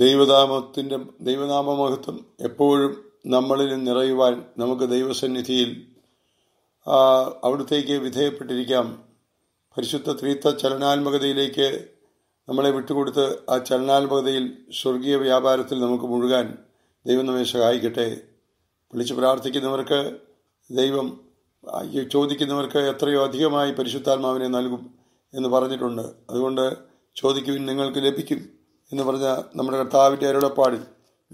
ദൈവനാമത്തിൻ്റെ ദൈവനാമ മഹത്വം എപ്പോഴും നമ്മളിൽ നിറയുവാൻ നമുക്ക് ദൈവസന്നിധിയിൽ അവിടുത്തേക്ക് വിധേയപ്പെട്ടിരിക്കാം പരിശുദ്ധ ത്രീത്ത ചലനാത്മകതയിലേക്ക് നമ്മളെ വിട്ടുകൊടുത്ത് ആ ചലനാത്മകതയിൽ സ്വർഗീയ വ്യാപാരത്തിൽ നമുക്ക് മുഴുകാൻ ദൈവം നമ്മെ സഹായിക്കട്ടെ വിളിച്ച് പ്രാർത്ഥിക്കുന്നവർക്ക് ദൈവം ചോദിക്കുന്നവർക്ക് എത്രയോ അധികമായി പരിശുദ്ധാത്മാവിനെ നൽകും എന്ന് പറഞ്ഞിട്ടുണ്ട് അതുകൊണ്ട് ചോദിക്കുവിൻ നിങ്ങൾക്ക് ലഭിക്കും എന്ന് പറഞ്ഞ നമ്മുടെ കർത്താവിൻ്റെ അരുളപ്പാടിൽ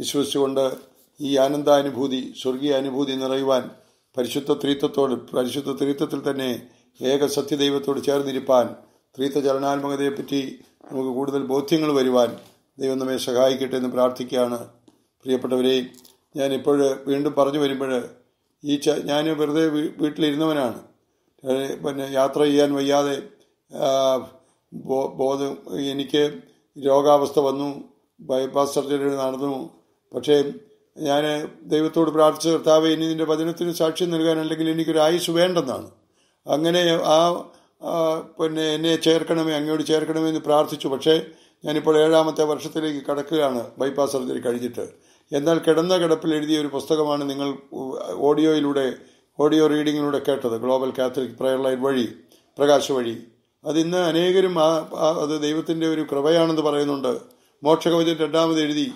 വിശ്വസിച്ചുകൊണ്ട് ഈ ആനന്ദാനുഭൂതി സ്വർഗീയ അനുഭൂതി നിറയുവാൻ പരിശുദ്ധ ത്രീത്വത്തോട് പരിശുദ്ധ ത്രീത്വത്തിൽ തന്നെ ഏക സത്യദൈവത്തോട് ചേർന്നിരിപ്പാൻ ത്രീത്വ ചലനാത്മകതയെപ്പറ്റി നമുക്ക് കൂടുതൽ ബോധ്യങ്ങൾ വരുവാൻ ദൈവം നമ്മെ സഹായിക്കട്ടെ എന്ന് പ്രാർത്ഥിക്കുകയാണ് പ്രിയപ്പെട്ടവരെ ഞാനിപ്പോൾ വീണ്ടും പറഞ്ഞു വരുമ്പോൾ ഈ ച ഞാൻ വെറുതെ വീട്ടിലിരുന്നവനാണ് പിന്നെ യാത്ര ചെയ്യാൻ വയ്യാതെ ബോധം എനിക്ക് രോഗാവസ്ഥ വന്നു ബൈപ്പാസ് സർജറി നടന്നു പക്ഷേ ഞാൻ ദൈവത്തോട് പ്രാർത്ഥിച്ച കർത്താവ് ഇനി നിൻ്റെ വചനത്തിന് സാക്ഷ്യം നൽകാനല്ലെങ്കിൽ എനിക്കൊരു ആയുസ് വേണ്ടെന്നാണ് അങ്ങനെ ആ പിന്നെ എന്നെ ചേർക്കണമേ അങ്ങോട്ട് ചേർക്കണമേ എന്ന് പ്രാർത്ഥിച്ചു പക്ഷേ ഞാനിപ്പോൾ ഏഴാമത്തെ വർഷത്തിലേക്ക് കടക്കുകയാണ് ബൈപ്പാസ് സർജറി കഴിഞ്ഞിട്ട് എന്നാൽ കിടന്ന കിടപ്പിൽ എഴുതിയ ഒരു പുസ്തകമാണ് നിങ്ങൾ ഓഡിയോയിലൂടെ ഓഡിയോ റീഡിങ്ങിലൂടെ കേട്ടത് ഗ്ലോബൽ കാത്തലിക് പ്രയർ ലൈൻ വഴി പ്രകാശ് വഴി അതിന്ന് അനേകരും അത് ദൈവത്തിൻ്റെ ഒരു കൃപയാണെന്ന് പറയുന്നുണ്ട് മോക്ഷകവചം രണ്ടാമത് എഴുതി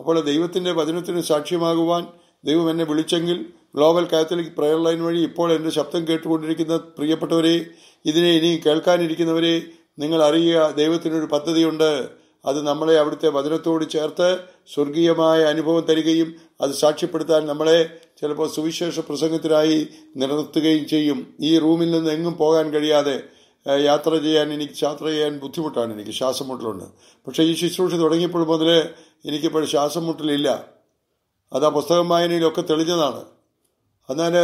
അപ്പോൾ ദൈവത്തിൻ്റെ വചനത്തിന് സാക്ഷ്യമാകുവാൻ ദൈവം എന്നെ വിളിച്ചെങ്കിൽ ഗ്ലോബൽ കാത്തലിക് പ്രയർ ലൈൻ വഴി ഇപ്പോൾ എൻ്റെ ശബ്ദം കേട്ടുകൊണ്ടിരിക്കുന്ന പ്രിയപ്പെട്ടവരെ ഇതിനെ ഇനി കേൾക്കാനിരിക്കുന്നവരെ നിങ്ങൾ അറിയുക ദൈവത്തിനൊരു പദ്ധതിയുണ്ട് അത് നമ്മളെ അവിടുത്തെ വചനത്തോട് ചേർത്ത് സ്വർഗീയമായ അനുഭവം തരികയും അത് സാക്ഷ്യപ്പെടുത്താൻ നമ്മളെ ചിലപ്പോൾ സുവിശേഷ പ്രസംഗത്തിനായി നിലനിർത്തുകയും ചെയ്യും ഈ റൂമിൽ നിന്ന് എങ്ങും പോകാൻ കഴിയാതെ യാത്ര ചെയ്യാൻ എനിക്ക് യാത്ര ചെയ്യാൻ ബുദ്ധിമുട്ടാണ് എനിക്ക് ശ്വാസം മുട്ടലുണ്ട് പക്ഷേ ഈ ശുശ്രൂഷ തുടങ്ങിയപ്പോൾ മുതൽ എനിക്കിപ്പോൾ ശ്വാസം മുട്ടലില്ല അത് ആ പുസ്തകം വായനയിലൊക്കെ തെളിഞ്ഞതാണ് എന്നാൽ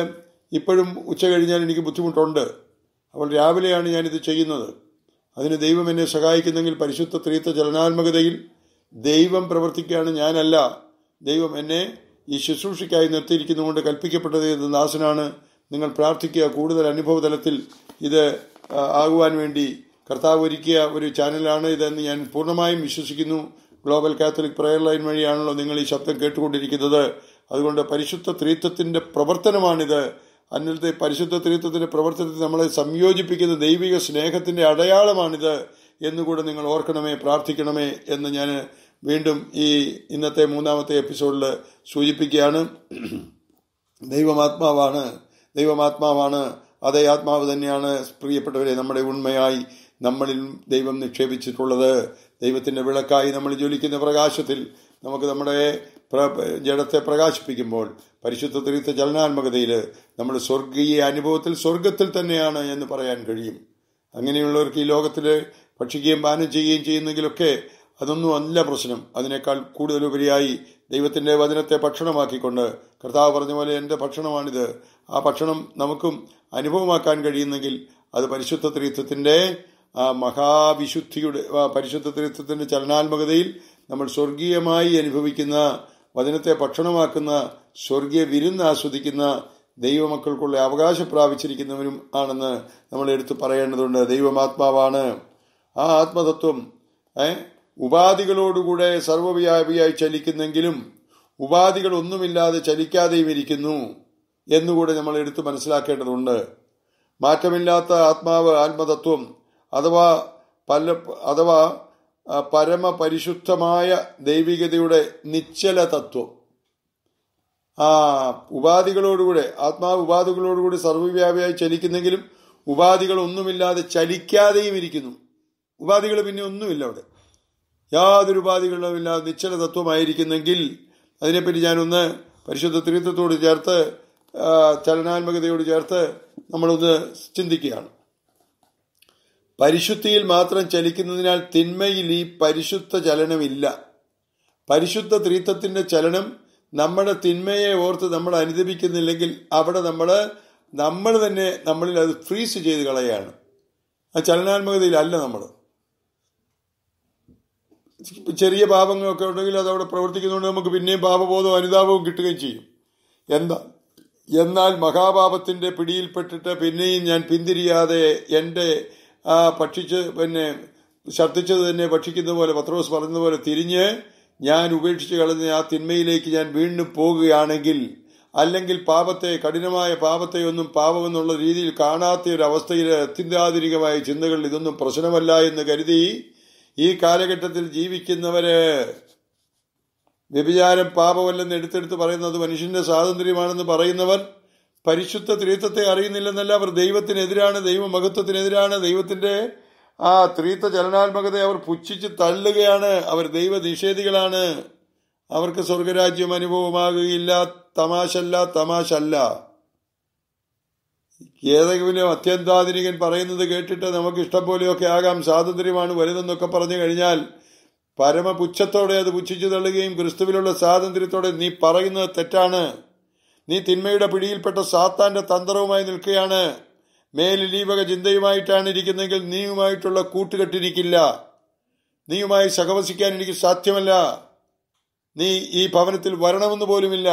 ഇപ്പോഴും ഉച്ച കഴിഞ്ഞാൽ എനിക്ക് ബുദ്ധിമുട്ടുണ്ട് അപ്പോൾ രാവിലെയാണ് ഞാനിത് ചെയ്യുന്നത് അതിന് ദൈവം എന്നെ സഹായിക്കുന്നെങ്കിൽ പരിശുദ്ധ ത്രീത്വ ചലനാത്മകതയിൽ ദൈവം പ്രവർത്തിക്കുകയാണ് ഞാനല്ല ദൈവം എന്നെ ഈ ശുശ്രൂഷയ്ക്കായി നിർത്തിയിരിക്കുന്നതുകൊണ്ട് കൽപ്പിക്കപ്പെട്ടത് ഇത് ദാസനാണ് നിങ്ങൾ പ്രാർത്ഥിക്കുക കൂടുതൽ അനുഭവതലത്തിൽ ഇത് ആകുവാൻ വേണ്ടി കർത്താവ് ഒരുക്കിയ ഒരു ചാനലാണ് ഇതെന്ന് ഞാൻ പൂർണ്ണമായും വിശ്വസിക്കുന്നു ഗ്ലോബൽ കാത്തലിക് പ്രയർ ലൈൻ വഴിയാണല്ലോ നിങ്ങൾ ഈ ശബ്ദം കേട്ടുകൊണ്ടിരിക്കുന്നത് അതുകൊണ്ട് പരിശുദ്ധ ത്രീത്വത്തിന്റെ പ്രവർത്തനമാണിത് അന്നത്തെ പരിശുദ്ധ ത്രീത്വത്തിന്റെ പ്രവർത്തനത്തിൽ നമ്മളെ സംയോജിപ്പിക്കുന്ന ദൈവിക സ്നേഹത്തിന്റെ അടയാളമാണിത് എന്നുകൂടെ നിങ്ങൾ ഓർക്കണമേ പ്രാർത്ഥിക്കണമേ എന്ന് ഞാൻ വീണ്ടും ഈ ഇന്നത്തെ മൂന്നാമത്തെ എപ്പിസോഡിൽ സൂചിപ്പിക്കുകയാണ് ദൈവമാത്മാവാണ് ദൈവമാത്മാവാണ് അതേ ആത്മാവ് തന്നെയാണ് പ്രിയപ്പെട്ടവരെ നമ്മുടെ ഉണ്മയായി നമ്മളിൽ ദൈവം നിക്ഷേപിച്ചിട്ടുള്ളത് ദൈവത്തിൻ്റെ വിളക്കായി നമ്മൾ ജ്വലിക്കുന്ന പ്രകാശത്തിൽ നമുക്ക് നമ്മുടെ ജഡത്തെ പ്രകാശിപ്പിക്കുമ്പോൾ പരിശുദ്ധ തീർത്ഥ ചലനാത്മകതയിൽ നമ്മൾ സ്വർഗീയ അനുഭവത്തിൽ സ്വർഗത്തിൽ തന്നെയാണ് എന്ന് പറയാൻ കഴിയും അങ്ങനെയുള്ളവർക്ക് ഈ ലോകത്തിൽ ഭക്ഷിക്കുകയും പാനം ചെയ്യുകയും ചെയ്യുന്നെങ്കിലൊക്കെ അതൊന്നും അല്ല പ്രശ്നം അതിനേക്കാൾ കൂടുതലുപരിയായി ദൈവത്തിൻ്റെ വചനത്തെ ഭക്ഷണമാക്കിക്കൊണ്ട് കർത്താവ് പറഞ്ഞ പോലെ എൻ്റെ ഭക്ഷണമാണിത് ആ ഭക്ഷണം നമുക്കും അനുഭവമാക്കാൻ കഴിയുന്നെങ്കിൽ അത് പരിശുദ്ധ ത്രീത്വത്തിൻ്റെ ആ മഹാവിശുദ്ധിയുടെ പരിശുദ്ധ ത്രീത്വത്തിൻ്റെ ചലനാത്മകതയിൽ നമ്മൾ സ്വർഗീയമായി അനുഭവിക്കുന്ന വചനത്തെ ഭക്ഷണമാക്കുന്ന സ്വർഗീയ വിരുന്ന് ആസ്വദിക്കുന്ന ദൈവമക്കൾക്കുള്ള അവകാശം പ്രാപിച്ചിരിക്കുന്നവരും ആണെന്ന് നമ്മൾ എടുത്തു പറയേണ്ടതുണ്ട് ദൈവമാത്മാവാണ് ആ ആത്മതത്വം ഏഹ് ഉപാധികളോടുകൂടെ സർവവ്യാപിയായി ചലിക്കുന്നെങ്കിലും ഉപാധികൾ ഒന്നുമില്ലാതെ ചലിക്കാതെയും ഇരിക്കുന്നു എന്നുകൂടെ നമ്മൾ എടുത്തു മനസ്സിലാക്കേണ്ടതുണ്ട് മാറ്റമില്ലാത്ത ആത്മാവ് ആത്മതത്വം അഥവാ പല അഥവാ പരമപരിശുദ്ധമായ ദൈവികതയുടെ നിശ്ചല തത്വം ആ ഉപാധികളോടുകൂടെ ആത്മാവ് ഉപാധികളോടുകൂടി സർവ്വവ്യാപിയായി ചലിക്കുന്നെങ്കിലും ഉപാധികൾ ഒന്നുമില്ലാതെ ചലിക്കാതെയും ഇരിക്കുന്നു ഉപാധികൾ പിന്നെ ഒന്നുമില്ല അവിടെ യാതൊരു ഉപാധികളുമില്ലാതെ നിശ്ചല തത്വമായിരിക്കുന്നെങ്കിൽ അതിനെപ്പറ്റി ഞാനൊന്ന് പരിശുദ്ധ ത്രിത്വത്തോട് ചേർത്ത് ചലനാത്മകതയോട് ചേർത്ത് നമ്മളൊന്ന് ചിന്തിക്കുകയാണ് പരിശുദ്ധിയിൽ മാത്രം ചലിക്കുന്നതിനാൽ തിന്മയിൽ ഈ പരിശുദ്ധ ചലനമില്ല പരിശുദ്ധ ത്രിത്വത്തിന്റെ ചലനം നമ്മുടെ തിന്മയെ ഓർത്ത് നമ്മൾ അനുദപിക്കുന്നില്ലെങ്കിൽ അവിടെ നമ്മൾ നമ്മൾ തന്നെ നമ്മളിൽ അത് ഫ്രീസ് ചെയ്ത് കളയാണ് ആ ചലനാത്മകതയിലല്ല നമ്മൾ ചെറിയ പാപങ്ങളൊക്കെ ഉണ്ടെങ്കിൽ അതവിടെ പ്രവർത്തിക്കുന്നതുകൊണ്ട് നമുക്ക് പിന്നെയും പാപബോധവും അനുതാപവും കിട്ടുകയും ചെയ്യും എന്താ എന്നാൽ മഹാപാപത്തിൻ്റെ പിടിയിൽപ്പെട്ടിട്ട് പിന്നെയും ഞാൻ പിന്തിരിയാതെ എൻ്റെ ആ ഭക്ഷിച്ച് പിന്നെ ശർദ്ദിച്ചത് തന്നെ ഭക്ഷിക്കുന്ന പോലെ പത്രോസ് പറഞ്ഞതുപോലെ തിരിഞ്ഞ് ഞാൻ ഉപേക്ഷിച്ച് കളഞ്ഞ ആ തിന്മയിലേക്ക് ഞാൻ വീണ്ടും പോകുകയാണെങ്കിൽ അല്ലെങ്കിൽ പാപത്തെ കഠിനമായ പാപത്തെ ഒന്നും പാപമെന്നുള്ള രീതിയിൽ കാണാത്ത ഒരു അവസ്ഥയിൽ അത്യന്താധുനികമായ ചിന്തകളിൽ ഇതൊന്നും പ്രശ്നമല്ല എന്ന് കരുതി ഈ കാലഘട്ടത്തിൽ ജീവിക്കുന്നവര് വ്യഭിചാരം പാപമല്ലെന്ന് എടുത്തെടുത്ത് പറയുന്നത് മനുഷ്യന്റെ സ്വാതന്ത്ര്യമാണെന്ന് പറയുന്നവർ പരിശുദ്ധ ത്രീത്വത്തെ അറിയുന്നില്ലെന്നല്ല അവർ ദൈവത്തിനെതിരാണ് മഹത്വത്തിനെതിരാണ് ദൈവത്തിന്റെ ആ ത്രീത്വ ചലനാത്മകതയെ അവർ പുച്ഛിച്ച് തള്ളുകയാണ് അവർ ദൈവ നിഷേധികളാണ് അവർക്ക് സ്വർഗരാജ്യം അനുഭവമാകുകയില്ല തമാശല്ല തമാശല്ല ഏതെങ്കിലും അത്യന്താധുനികൻ പറയുന്നത് കേട്ടിട്ട് നമുക്ക് ഇഷ്ടം പോലെയൊക്കെ ആകാം സ്വാതന്ത്ര്യമാണ് വലുതെന്നൊക്കെ പറഞ്ഞു കഴിഞ്ഞാൽ പരമപുച്ഛത്തോടെ അത് പുച്ഛിച്ചു തള്ളുകയും ക്രിസ്തുവിലുള്ള സ്വാതന്ത്ര്യത്തോടെ നീ പറയുന്നത് തെറ്റാണ് നീ തിന്മയുടെ പിടിയിൽപ്പെട്ട സാത്താന്റെ തന്ത്രവുമായി നിൽക്കുകയാണ് മേലിലീപക ചിന്തയുമായിട്ടാണ് ഇരിക്കുന്നതെങ്കിൽ നീയുമായിട്ടുള്ള കൂട്ടുകെട്ടിരിക്കില്ല നീയുമായി സഹവസിക്കാൻ എനിക്ക് സാധ്യമല്ല നീ ഈ ഭവനത്തിൽ വരണമെന്ന് പോലുമില്ല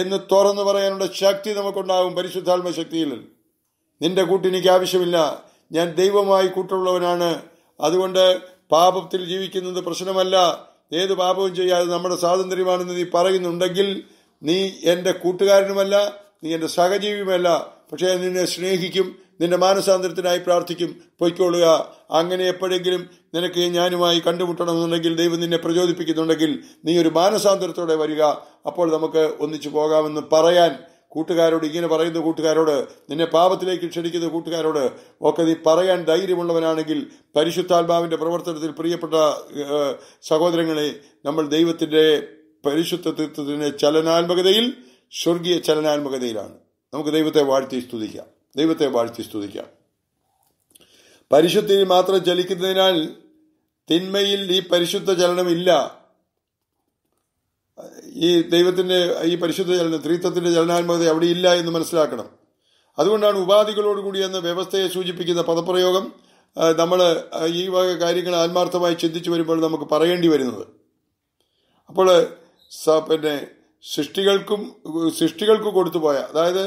എന്ന് തുറന്നു പറയാനുള്ള ശക്തി നമുക്കുണ്ടാകും പരിശുദ്ധാത്മ ശക്തിയിൽ നിന്റെ എനിക്ക് ആവശ്യമില്ല ഞാൻ ദൈവമായി കൂട്ടുള്ളവനാണ് അതുകൊണ്ട് പാപത്തിൽ ജീവിക്കുന്നത് പ്രശ്നമല്ല ഏത് പാപവും ചെയ്യാതെ നമ്മുടെ സ്വാതന്ത്ര്യമാണെന്ന് നീ പറയുന്നുണ്ടെങ്കിൽ നീ എൻ്റെ കൂട്ടുകാരനുമല്ല നീ എൻ്റെ സഹജീവിയുമല്ല പക്ഷേ നിന്നെ സ്നേഹിക്കും നിന്റെ മാനസാന്തരത്തിനായി പ്രാർത്ഥിക്കും പൊയ്ക്കൊള്ളുക അങ്ങനെ എപ്പോഴെങ്കിലും നിനക്ക് ഞാനുമായി കണ്ടുമുട്ടണമെന്നുണ്ടെങ്കിൽ ദൈവം നിന്നെ പ്രചോദിപ്പിക്കുന്നുണ്ടെങ്കിൽ നീ ഒരു മാനസാന്തരത്തോടെ വരിക അപ്പോൾ നമുക്ക് ഒന്നിച്ചു പോകാമെന്ന് പറയാൻ കൂട്ടുകാരോട് ഇങ്ങനെ പറയുന്ന കൂട്ടുകാരോട് നിന്നെ പാപത്തിലേക്ക് ക്ഷണിക്കുന്ന കൂട്ടുകാരോട് ഒക്കെ നീ പറയാൻ ധൈര്യമുള്ളവനാണെങ്കിൽ പരിശുദ്ധാത്മാവിൻ്റെ പ്രവർത്തനത്തിൽ പ്രിയപ്പെട്ട സഹോദരങ്ങളെ നമ്മൾ ദൈവത്തിൻ്റെ പരിശുദ്ധ ചലനാത്മകതയിൽ സ്വർഗീയ ചലനാത്മകതയിലാണ് നമുക്ക് ദൈവത്തെ വാഴ്ത്തി സ്തുതിക്കാം ദൈവത്തെ വാഴ്ത്തി സ്തുതിക്കാം പരിശുദ്ധിയിൽ മാത്രം ചലിക്കുന്നതിനാൽ തിന്മയിൽ ഈ പരിശുദ്ധ ചലനമില്ല ഈ ദൈവത്തിന്റെ ഈ പരിശുദ്ധ ചലനം ത്രീത്വത്തിന്റെ ചലനാത്മകത അവിടെ ഇല്ല എന്ന് മനസ്സിലാക്കണം അതുകൊണ്ടാണ് ഉപാധികളോടുകൂടി എന്ന വ്യവസ്ഥയെ സൂചിപ്പിക്കുന്ന പദപ്രയോഗം നമ്മൾ ഈ വക കാര്യങ്ങൾ ആത്മാർത്ഥമായി ചിന്തിച്ചു വരുമ്പോൾ നമുക്ക് പറയേണ്ടി വരുന്നത് അപ്പോൾ പിന്നെ സൃഷ്ടികൾക്കും സൃഷ്ടികൾക്ക് കൊടുത്തുപോയ അതായത്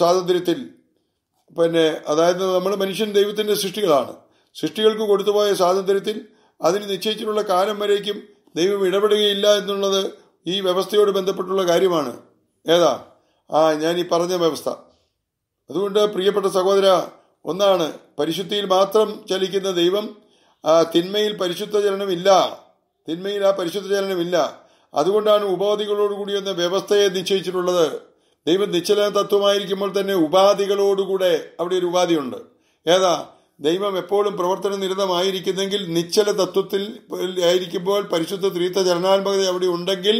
സ്വാതന്ത്ര്യത്തിൽ പിന്നെ അതായത് നമ്മൾ മനുഷ്യൻ ദൈവത്തിൻ്റെ സൃഷ്ടികളാണ് സൃഷ്ടികൾക്ക് കൊടുത്തുപോയ സ്വാതന്ത്ര്യത്തിൽ അതിന് നിശ്ചയിച്ചിട്ടുള്ള കാലം വരേക്കും ദൈവം ഇടപെടുകയില്ല എന്നുള്ളത് ഈ വ്യവസ്ഥയോട് ബന്ധപ്പെട്ടുള്ള കാര്യമാണ് ഏതാ ആ ഞാൻ ഈ പറഞ്ഞ വ്യവസ്ഥ അതുകൊണ്ട് പ്രിയപ്പെട്ട സഹോദര ഒന്നാണ് പരിശുദ്ധിയിൽ മാത്രം ചലിക്കുന്ന ദൈവം തിന്മയിൽ പരിശുദ്ധ ചലനമില്ല തിന്മയിൽ ആ പരിശുദ്ധ ചലനമില്ല അതുകൊണ്ടാണ് ഉപാധികളോടുകൂടി എന്ന വ്യവസ്ഥയെ നിശ്ചയിച്ചിട്ടുള്ളത് ദൈവം നിശ്ചല തത്വമായിരിക്കുമ്പോൾ തന്നെ ഉപാധികളോടുകൂടെ അവിടെ ഒരു ഉപാധിയുണ്ട് ഏതാ ദൈവം എപ്പോഴും പ്രവർത്തന നിരതമായിരിക്കുന്നെങ്കിൽ നിശ്ചല തത്വത്തിൽ ആയിരിക്കുമ്പോൾ പരിശുദ്ധ ത്രീത്ത ചലനാത്മകത അവിടെ ഉണ്ടെങ്കിൽ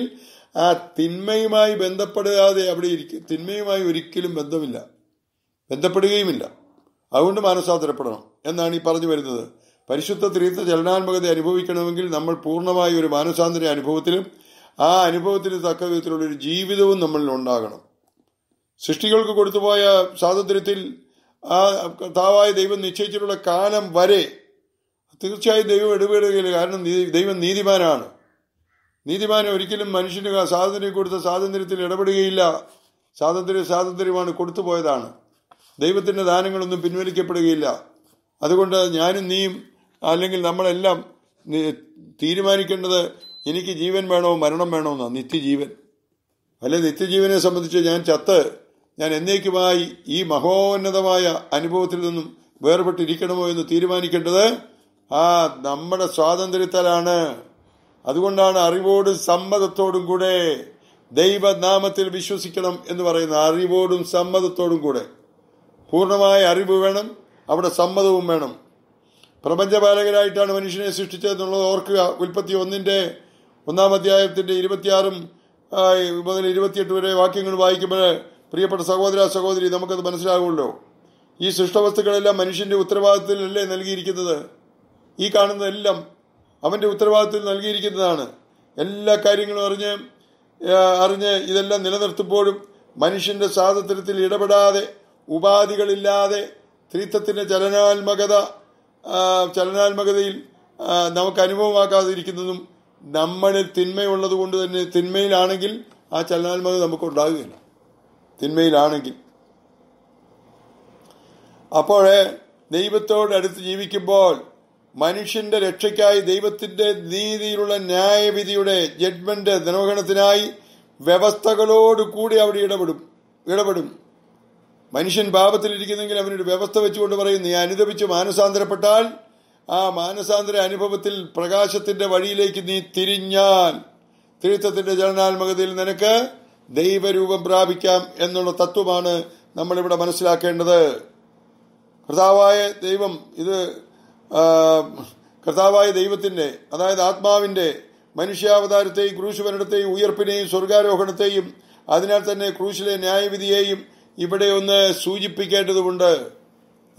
ആ തിന്മയുമായി ബന്ധപ്പെടാതെ അവിടെ ഇരിക്കും തിന്മയുമായി ഒരിക്കലും ബന്ധമില്ല ബന്ധപ്പെടുകയുമില്ല അതുകൊണ്ട് മാനസാന്തരപ്പെടണം എന്നാണ് ഈ പറഞ്ഞു വരുന്നത് പരിശുദ്ധ തീർത്ഥ ചലനാത്മകത അനുഭവിക്കണമെങ്കിൽ നമ്മൾ പൂർണ്ണമായ ഒരു മാനസാന്തര അനുഭവത്തിലും ആ അനുഭവത്തിന് തക്ക വിധത്തിലുള്ള ഒരു ജീവിതവും നമ്മളിൽ ഉണ്ടാകണം സൃഷ്ടികൾക്ക് കൊടുത്തുപോയ സ്വാതന്ത്ര്യത്തിൽ ആ കർത്താവായ ദൈവം നിശ്ചയിച്ചിട്ടുള്ള കാലം വരെ തീർച്ചയായും ദൈവം ഇടപെടുകയില്ല കാരണം ദൈവം നീതിമാനാണ് നീതിമാൻ ഒരിക്കലും മനുഷ്യന് സ്വാതന്ത്ര്യം കൊടുത്ത സ്വാതന്ത്ര്യത്തിൽ ഇടപെടുകയില്ല സ്വാതന്ത്ര്യ സ്വാതന്ത്ര്യമാണ് കൊടുത്തുപോയതാണ് പോയതാണ് ദൈവത്തിൻ്റെ ദാനങ്ങളൊന്നും പിൻവലിക്കപ്പെടുകയില്ല അതുകൊണ്ട് ഞാനും നീയും അല്ലെങ്കിൽ നമ്മളെല്ലാം തീരുമാനിക്കേണ്ടത് എനിക്ക് ജീവൻ വേണോ മരണം വേണോ എന്നാണ് നിത്യജീവൻ അല്ലെ നിത്യജീവനെ സംബന്ധിച്ച് ഞാൻ ചത്ത് ഞാൻ എന്നേക്കുമായി ഈ മഹോന്നതമായ അനുഭവത്തിൽ നിന്നും വേർപെട്ടിരിക്കണമോ എന്ന് തീരുമാനിക്കേണ്ടത് ആ നമ്മുടെ സ്വാതന്ത്ര്യത്താലാണ് അതുകൊണ്ടാണ് അറിവോടും സമ്മതത്തോടും കൂടെ ദൈവനാമത്തിൽ വിശ്വസിക്കണം എന്ന് പറയുന്ന അറിവോടും സമ്മതത്തോടും കൂടെ പൂർണ്ണമായ അറിവ് വേണം അവിടെ സമ്മതവും വേണം പ്രപഞ്ചപാലകരായിട്ടാണ് മനുഷ്യനെ സൃഷ്ടിച്ചതെന്നുള്ളത് ഓർക്കുക ഉൽപ്പത്തി ഒന്നിന്റെ ഒന്നാം അധ്യായത്തിന്റെ ഇരുപത്തിയാറും മുതൽ ഇരുപത്തിയെട്ട് വരെ വാക്യങ്ങൾ വായിക്കുമ്പോൾ പ്രിയപ്പെട്ട സഹോദര സഹോദരി നമുക്കത് മനസ്സിലാകുമല്ലോ ഈ സൃഷ്ടവസ്തുക്കളെല്ലാം മനുഷ്യന്റെ ഉത്തരവാദിത്തത്തിലല്ലേ നൽകിയിരിക്കുന്നത് ഈ കാണുന്നതെല്ലാം അവന്റെ ഉത്തരവാദിത്തത്തിൽ നൽകിയിരിക്കുന്നതാണ് എല്ലാ കാര്യങ്ങളും അറിഞ്ഞ് അറിഞ്ഞ് ഇതെല്ലാം നിലനിർത്തുമ്പോഴും മനുഷ്യന്റെ സ്വാതന്ത്ര്യത്തിൽ ഇടപെടാതെ ഉപാധികളില്ലാതെ ത്രിത്വത്തിൻ്റെ ചലനാത്മകത ചലനാത്മകതയിൽ നമുക്ക് അനുഭവമാക്കാതിരിക്കുന്നതും നമ്മളിൽ തിന്മയുള്ളത് കൊണ്ട് തന്നെ തിന്മയിലാണെങ്കിൽ ആ ചലനാത്മകത നമുക്ക് ഉണ്ടാകുകയില്ല തിന്മയിലാണെങ്കിൽ അപ്പോൾ ദൈവത്തോടടുത്ത് ജീവിക്കുമ്പോൾ മനുഷ്യന്റെ രക്ഷയ്ക്കായി ദൈവത്തിന്റെ നീതിയിലുള്ള ന്യായവിധിയുടെ ജഡ്മെന്റ് നിർവഹണത്തിനായി വ്യവസ്ഥകളോടുകൂടി അവിടെ ഇടപെടും ഇടപെടും മനുഷ്യൻ പാപത്തിലിരിക്കുന്നെങ്കിൽ അവനൊരു വ്യവസ്ഥ വെച്ചുകൊണ്ട് പറയും നീ അനുദപിച്ച് മാനസാന്തരപ്പെട്ടാൽ ആ മാനസാന്തര അനുഭവത്തിൽ പ്രകാശത്തിന്റെ വഴിയിലേക്ക് നീ തിരിഞ്ഞാൽ തിരുത്തത്തിന്റെ ചലനാത്മകതയിൽ നിനക്ക് ദൈവരൂപം പ്രാപിക്കാം എന്നുള്ള തത്വമാണ് നമ്മളിവിടെ മനസ്സിലാക്കേണ്ടത് കർത്താവായ ദൈവം ഇത് കർത്താവായ ദൈവത്തിന്റെ അതായത് ആത്മാവിന്റെ മനുഷ്യാവതാരത്തെയും ക്രൂശുമരണത്തെയും ഉയർപ്പിനെയും സ്വർഗാരോഹണത്തെയും അതിനാൽ തന്നെ ക്രൂശിലെ ന്യായവിധിയെയും ഇവിടെ ഒന്ന് സൂചിപ്പിക്കേണ്ടതുണ്ട്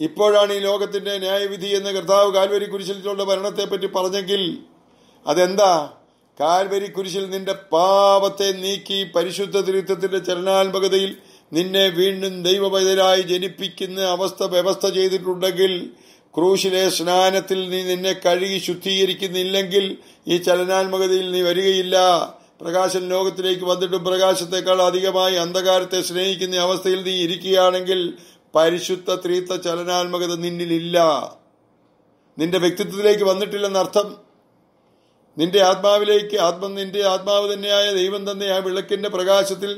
ഇപ്പോഴാണ് ഈ ലോകത്തിന്റെ ന്യായവിധി എന്ന് കർത്താവ് കാൽവരി കുരിശിലുള്ള മരണത്തെപ്പറ്റി പറഞ്ഞെങ്കിൽ അതെന്താ കാൽവരി കുരിശിൽ നിന്റെ പാപത്തെ നീക്കി പരിശുദ്ധ തിരുത്തത്തിന്റെ ചലനാത്മകതയിൽ നിന്നെ വീണ്ടും ദൈവപൈതരായി ജനിപ്പിക്കുന്ന അവസ്ഥ വ്യവസ്ഥ ചെയ്തിട്ടുണ്ടെങ്കിൽ ക്രൂശിലെ സ്നാനത്തിൽ നീ നിന്നെ കഴുകി ശുദ്ധീകരിക്കുന്നില്ലെങ്കിൽ ഈ ചലനാത്മകതയിൽ നീ വരികയില്ല പ്രകാശൻ ലോകത്തിലേക്ക് വന്നിട്ടും പ്രകാശത്തെക്കാൾ അധികമായി അന്ധകാരത്തെ സ്നേഹിക്കുന്ന അവസ്ഥയിൽ നീ ഇരിക്കുകയാണെങ്കിൽ പരിശുദ്ധ ത്രീത്ത ചലനാത്മകത നിന്നിലില്ല നിന്റെ വ്യക്തിത്വത്തിലേക്ക് വന്നിട്ടില്ലെന്നർത്ഥം നിന്റെ ആത്മാവിലേക്ക് ആത്മ നിന്റെ ആത്മാവ് തന്നെയായ ദൈവം തന്നെ ആ വിളക്കിന്റെ പ്രകാശത്തിൽ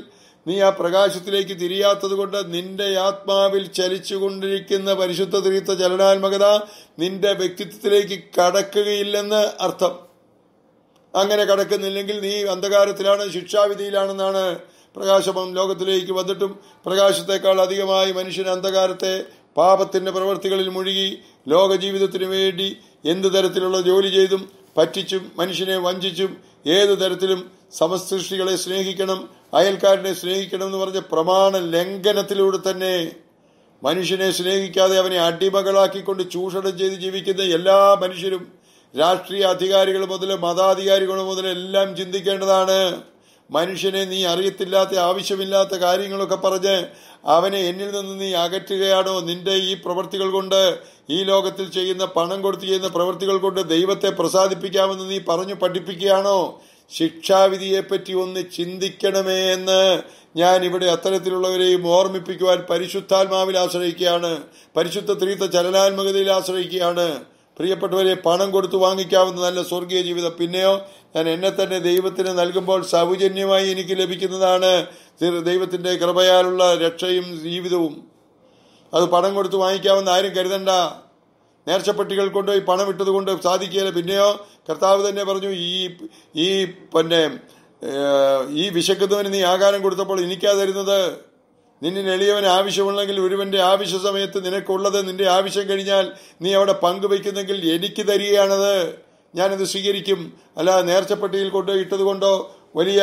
നീ ആ പ്രകാശത്തിലേക്ക് തിരിയാത്തതുകൊണ്ട് നിന്റെ ആത്മാവിൽ ചലിച്ചുകൊണ്ടിരിക്കുന്ന പരിശുദ്ധ തീർത്ത ചലനാത്മകത നിന്റെ വ്യക്തിത്വത്തിലേക്ക് കടക്കുകയില്ലെന്ന് അർത്ഥം അങ്ങനെ കടക്കുന്നില്ലെങ്കിൽ നീ അന്ധകാരത്തിലാണ് ശിക്ഷാവിധിയിലാണെന്നാണ് പ്രകാശം ലോകത്തിലേക്ക് വന്നിട്ടും പ്രകാശത്തെക്കാൾ അധികമായി മനുഷ്യൻ അന്ധകാരത്തെ പാപത്തിന്റെ പ്രവൃത്തികളിൽ മുഴുകി ലോകജീവിതത്തിനു വേണ്ടി എന്ത് തരത്തിലുള്ള ജോലി ചെയ്തും പറ്റിച്ചും മനുഷ്യനെ വഞ്ചിച്ചും ഏതു തരത്തിലും സമസൃഷ്ടികളെ സ്നേഹിക്കണം അയൽക്കാരനെ സ്നേഹിക്കണം എന്ന് പറഞ്ഞ പ്രമാണ ലംഘനത്തിലൂടെ തന്നെ മനുഷ്യനെ സ്നേഹിക്കാതെ അവനെ അടിമകളാക്കിക്കൊണ്ട് ചൂഷണം ചെയ്ത് ജീവിക്കുന്ന എല്ലാ മനുഷ്യരും രാഷ്ട്രീയ അധികാരികൾ മുതൽ മതാധികാരികൾ മുതൽ എല്ലാം ചിന്തിക്കേണ്ടതാണ് മനുഷ്യനെ നീ അറിയത്തില്ലാത്ത ആവശ്യമില്ലാത്ത കാര്യങ്ങളൊക്കെ പറഞ്ഞ് അവനെ എന്നിൽ നിന്ന് നീ അകറ്റുകയാണോ നിന്റെ ഈ പ്രവൃത്തികൾ കൊണ്ട് ഈ ലോകത്തിൽ ചെയ്യുന്ന പണം കൊടുത്ത് ചെയ്യുന്ന പ്രവൃത്തികൾ കൊണ്ട് ദൈവത്തെ പ്രസാദിപ്പിക്കാമെന്ന് നീ പറഞ്ഞു പഠിപ്പിക്കുകയാണോ ശിക്ഷാവിധിയെപ്പറ്റി ഒന്ന് ചിന്തിക്കണമേ എന്ന് ഞാൻ ഇവിടെ അത്തരത്തിലുള്ളവരെയും ഓർമ്മിപ്പിക്കുവാൻ പരിശുദ്ധാത്മാവിൽ ആശ്രയിക്കുകയാണ് പരിശുദ്ധ തീർത്ഥ ചലനാത്മകതയിൽ ആശ്രയിക്കുകയാണ് പ്രിയപ്പെട്ടവരെ പണം കൊടുത്തു വാങ്ങിക്കാവുന്ന നല്ല സ്വർഗീയ ജീവിതം പിന്നെയോ ഞാൻ എന്നെ തന്നെ ദൈവത്തിന് നൽകുമ്പോൾ സൗജന്യമായി എനിക്ക് ലഭിക്കുന്നതാണ് ദൈവത്തിൻ്റെ കൃപയാലുള്ള രക്ഷയും ജീവിതവും അത് പണം കൊടുത്ത് വാങ്ങിക്കാമെന്ന് ആരും കരുതണ്ട നേർച്ചപ്പെട്ടികൾ കൊണ്ടുപോയി പണം ഇട്ടതുകൊണ്ട് സാധിക്കുകയില്ല പിന്നെയോ കർത്താവ് തന്നെ പറഞ്ഞു ഈ ഈ പിന്നെ ഈ വിശക്കുന്നവന് നീ ആകാരം കൊടുത്തപ്പോൾ എനിക്കാ തരുന്നത് നിന്നെ എളിയവൻ ആവശ്യമുള്ളെങ്കിൽ ഒരുവന്റെ ആവശ്യ സമയത്ത് നിനക്കുള്ളത് നിന്റെ ആവശ്യം കഴിഞ്ഞാൽ നീ അവിടെ പങ്കുവയ്ക്കുന്നെങ്കിൽ എനിക്ക് തരികയാണത് ഞാനിത് സ്വീകരിക്കും അല്ലാതെ നേർച്ചപ്പട്ടിയിൽ കൊണ്ട് ഇട്ടതുകൊണ്ടോ വലിയ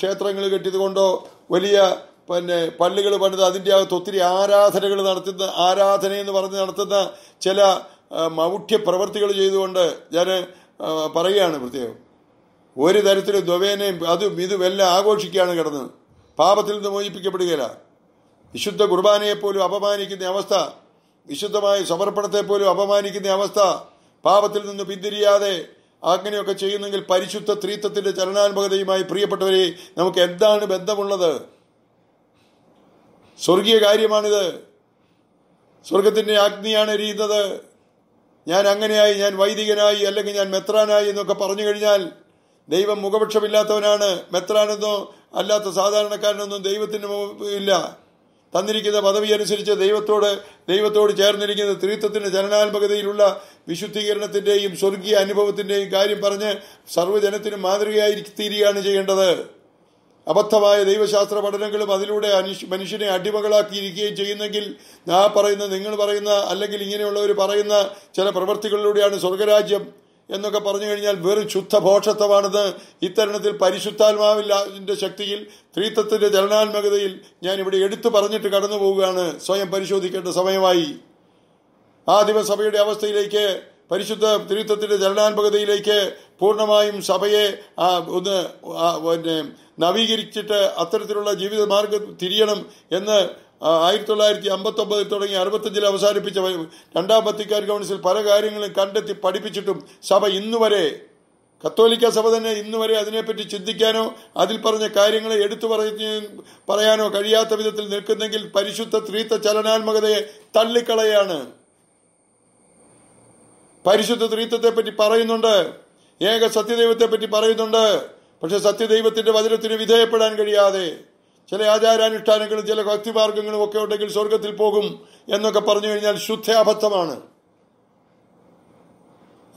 ക്ഷേത്രങ്ങൾ കെട്ടിയതുകൊണ്ടോ വലിയ പിന്നെ പള്ളികൾ പണിത് അതിൻ്റെ അകത്ത് ഒത്തിരി ആരാധനകൾ നടത്തുന്ന ആരാധനയെന്ന് പറഞ്ഞ് നടത്തുന്ന ചില മൗഢ്യ പ്രവൃത്തികൾ ചെയ്തുകൊണ്ട് ഞാൻ പറയുകയാണ് പ്രത്യേകം ഒരു തരത്തിലും ദ്വവേനയും അതും എല്ലാം ആഘോഷിക്കുകയാണ് കിടന്നത് പാപത്തിൽ നിന്ന് മോചിപ്പിക്കപ്പെടുകയില്ല വിശുദ്ധ കുർബാനയെപ്പോലും അപമാനിക്കുന്ന അവസ്ഥ വിശുദ്ധമായ സമർപ്പണത്തെപ്പോലും അപമാനിക്കുന്ന അവസ്ഥ പാപത്തിൽ നിന്ന് പിന്തിരിയാതെ അങ്ങനെയൊക്കെ ചെയ്യുന്നെങ്കിൽ പരിശുദ്ധ ത്രീത്വത്തിന്റെ ചലനാത്മകതയുമായി പ്രിയപ്പെട്ടവരെ നമുക്ക് എന്താണ് ബന്ധമുള്ളത് സ്വർഗീയ കാര്യമാണിത് സ്വർഗത്തിന്റെ അഗ്നിയാണ് എരിയുന്നത് ഞാൻ അങ്ങനെയായി ഞാൻ വൈദികനായി അല്ലെങ്കിൽ ഞാൻ മെത്രാനായി എന്നൊക്കെ പറഞ്ഞു കഴിഞ്ഞാൽ ദൈവം മുഖപക്ഷമില്ലാത്തവനാണ് മെത്രാനെന്നോ അല്ലാത്ത സാധാരണക്കാരനൊന്നും ദൈവത്തിന് ഇല്ല തന്നിരിക്കുന്ന പദവി അനുസരിച്ച് ദൈവത്തോട് ദൈവത്തോട് ചേർന്നിരിക്കുന്ന ത്രിത്വത്തിന്റെ ചലനാത്മകതയിലുള്ള വിശുദ്ധീകരണത്തിന്റെയും സ്വർഗീയ അനുഭവത്തിന്റെയും കാര്യം പറഞ്ഞ് സർവ്വജനത്തിനും മാതൃകയായി തീരുകയാണ് ചെയ്യേണ്ടത് അബദ്ധമായ ദൈവശാസ്ത്ര പഠനങ്ങളും അതിലൂടെ മനുഷ്യനെ അടിമകളാക്കിയിരിക്കുകയും ചെയ്യുന്നെങ്കിൽ ഞാൻ പറയുന്ന നിങ്ങൾ പറയുന്ന അല്ലെങ്കിൽ ഇങ്ങനെയുള്ളവർ പറയുന്ന ചില പ്രവൃത്തികളിലൂടെയാണ് സ്വർഗരാജ്യം എന്നൊക്കെ പറഞ്ഞു കഴിഞ്ഞാൽ വെറും ശുദ്ധഭോഷത്വമാണെന്ന് ഇത്തരണത്തിൽ പരിശുദ്ധാത്മാവിൻ്റെ ശക്തിയിൽ ത്രീത്വത്തിൻ്റെ ചലനാത്മകതയിൽ ഇവിടെ എടുത്തു പറഞ്ഞിട്ട് കടന്നു പോവുകയാണ് സ്വയം പരിശോധിക്കേണ്ട സമയമായി ആ സഭയുടെ അവസ്ഥയിലേക്ക് പരിശുദ്ധ ത്രിത്വത്തിൻ്റെ ചലനാത്മകതയിലേക്ക് പൂർണ്ണമായും സഭയെ ഒന്ന് പിന്നെ നവീകരിച്ചിട്ട് അത്തരത്തിലുള്ള ജീവിത മാർഗം തിരിയണം എന്ന് ആയിരത്തി തൊള്ളായിരത്തി ഒമ്പതിൽ തുടങ്ങി അറുപത്തഞ്ചിൽ അവസാനിപ്പിച്ച രണ്ടാം പത്തിക്കാർ കൗൺസിൽ പല കാര്യങ്ങളും കണ്ടെത്തി പഠിപ്പിച്ചിട്ടും സഭ ഇന്നുവരെ കത്തോലിക്ക സഭ തന്നെ ഇന്നുവരെ അതിനെപ്പറ്റി ചിന്തിക്കാനോ അതിൽ പറഞ്ഞ കാര്യങ്ങളെ എടുത്തു പറയാനോ കഴിയാത്ത വിധത്തിൽ നിൽക്കുന്നെങ്കിൽ പരിശുദ്ധ ത്രീത്ത ചലനാത്മകതയെ തള്ളിക്കളയാണ് പരിശുദ്ധ ത്രീത്വത്തെ പറ്റി പറയുന്നുണ്ട് ഏക സത്യദൈവത്തെ പറ്റി പറയുന്നുണ്ട് പക്ഷെ സത്യദൈവത്തിന്റെ വചനത്തിന് വിധേയപ്പെടാൻ കഴിയാതെ ചില ആചാരാനുഷ്ഠാനങ്ങളും ചില ഭക്തിമാർഗങ്ങളും ഒക്കെ ഉണ്ടെങ്കിൽ സ്വർഗത്തിൽ പോകും എന്നൊക്കെ പറഞ്ഞു കഴിഞ്ഞാൽ ശുദ്ധ അബദ്ധമാണ്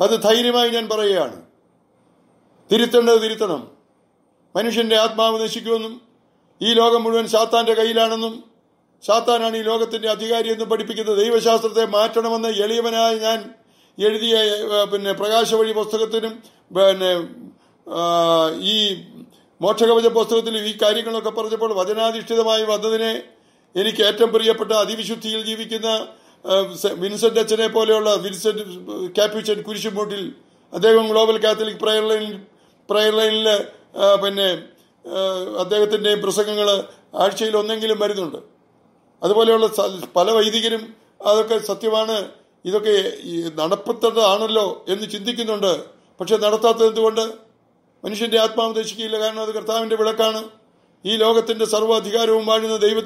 അത് ധൈര്യമായി ഞാൻ പറയുകയാണ് തിരുത്തേണ്ടത് തിരുത്തണം മനുഷ്യന്റെ ആത്മാവ് നശിക്കുമെന്നും ഈ ലോകം മുഴുവൻ സാത്താന്റെ കയ്യിലാണെന്നും സാത്താനാണ് ഈ ലോകത്തിന്റെ അധികാരി എന്ന് പഠിപ്പിക്കുന്നത് ദൈവശാസ്ത്രത്തെ മാറ്റണമെന്ന് എളിയവനായ ഞാൻ എഴുതിയ പിന്നെ പ്രകാശവഴി പുസ്തകത്തിനും പിന്നെ ഈ മോക്ഷകവച പുസ്തകത്തിൽ ഈ കാര്യങ്ങളൊക്കെ പറഞ്ഞപ്പോൾ വചനാധിഷ്ഠിതമായി വന്നതിനെ എനിക്ക് ഏറ്റവും പ്രിയപ്പെട്ട അതിവിശുദ്ധിയിൽ ജീവിക്കുന്ന വിൻസെന്റ് അച്ഛനെ പോലെയുള്ള വിൻസെന്റ് ക്യാപ്യൂച്ചൻ കുരിശുമൂട്ടിൽ അദ്ദേഹം ഗ്ലോബൽ കാത്തലിക് പ്രയർ ലൈനിൽ പ്രയർ ലൈനിൽ പിന്നെ അദ്ദേഹത്തിൻ്റെയും പ്രസംഗങ്ങൾ ആഴ്ചയിൽ ഒന്നെങ്കിലും വരുന്നുണ്ട് അതുപോലെയുള്ള പല വൈദികരും അതൊക്കെ സത്യമാണ് ഇതൊക്കെ നടപ്പത്തേണ്ടതാണല്ലോ എന്ന് ചിന്തിക്കുന്നുണ്ട് പക്ഷെ നടത്താത്തത് എന്തുകൊണ്ട് മനുഷ്യന്റെ ആത്മാവ് ദശിക്കില്ല കാരണം അത് കർത്താവിന്റെ വിളക്കാണ് ഈ ലോകത്തിന്റെ സർവ്വാധികാരവും വാഴുന്ന ദൈവ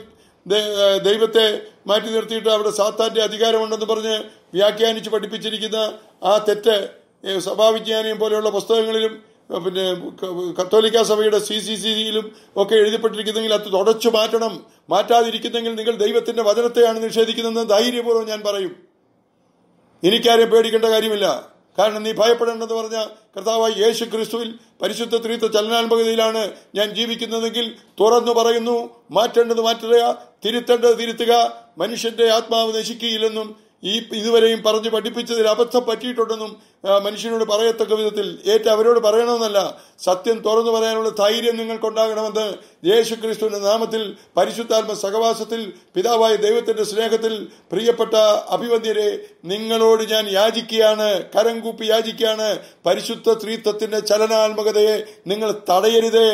ദൈവത്തെ മാറ്റി നിർത്തിയിട്ട് അവിടെ സാത്താന്റെ അധികാരമുണ്ടെന്ന് പറഞ്ഞ് വ്യാഖ്യാനിച്ച് പഠിപ്പിച്ചിരിക്കുന്ന ആ തെറ്റ് സഭാവിജ്ഞാനിയും പോലെയുള്ള പുസ്തകങ്ങളിലും പിന്നെ കത്തോലിക്ക സഭയുടെ സി സി സിയിലും ഒക്കെ എഴുതിപ്പെട്ടിരിക്കുന്നെങ്കിൽ അത് തുടച്ചു മാറ്റണം മാറ്റാതിരിക്കുന്നെങ്കിൽ നിങ്ങൾ ദൈവത്തിന്റെ വചനത്തെയാണ് നിഷേധിക്കുന്നതെന്ന് ധൈര്യപൂർവ്വം ഞാൻ പറയും എനിക്കാരെയും പേടിക്കേണ്ട കാര്യമില്ല കാരണം നീ ഭയപ്പെടേണ്ടത് പറഞ്ഞ കർത്താവായ യേശു ക്രിസ്തുവിൽ പരിശുദ്ധ ത്രീത്വ ചലനാത്മകതയിലാണ് ഞാൻ ജീവിക്കുന്നതെങ്കിൽ തുറന്നു പറയുന്നു മാറ്റേണ്ടത് മാറ്റുക തിരുത്തേണ്ടത് തിരുത്തുക മനുഷ്യന്റെ ആത്മാവ് നശിക്കുകയില്ലെന്നും ഈ ഇതുവരെയും പറഞ്ഞ് പഠിപ്പിച്ചതിൽ അബദ്ധം പറ്റിയിട്ടുണ്ടെന്നും മനുഷ്യനോട് പറയത്തക്ക വിധത്തിൽ ഏറ്റ അവരോട് പറയണമെന്നല്ല സത്യം തുറന്നു പറയാനുള്ള ധൈര്യം നിങ്ങൾക്കുണ്ടാകണമെന്ന് യേശുക്രിസ്തുവിന്റെ നാമത്തിൽ പരിശുദ്ധാത്മ സഹവാസത്തിൽ പിതാവായ ദൈവത്തിന്റെ സ്നേഹത്തിൽ പ്രിയപ്പെട്ട അഭിവന്ദ്യരെ നിങ്ങളോട് ഞാൻ യാചിക്കുകയാണ് കരം കൂപ്പി യാചിക്കുകയാണ് പരിശുദ്ധ സ്ത്രീത്വത്തിന്റെ ചലനാത്മകതയെ നിങ്ങൾ തടയരുതേ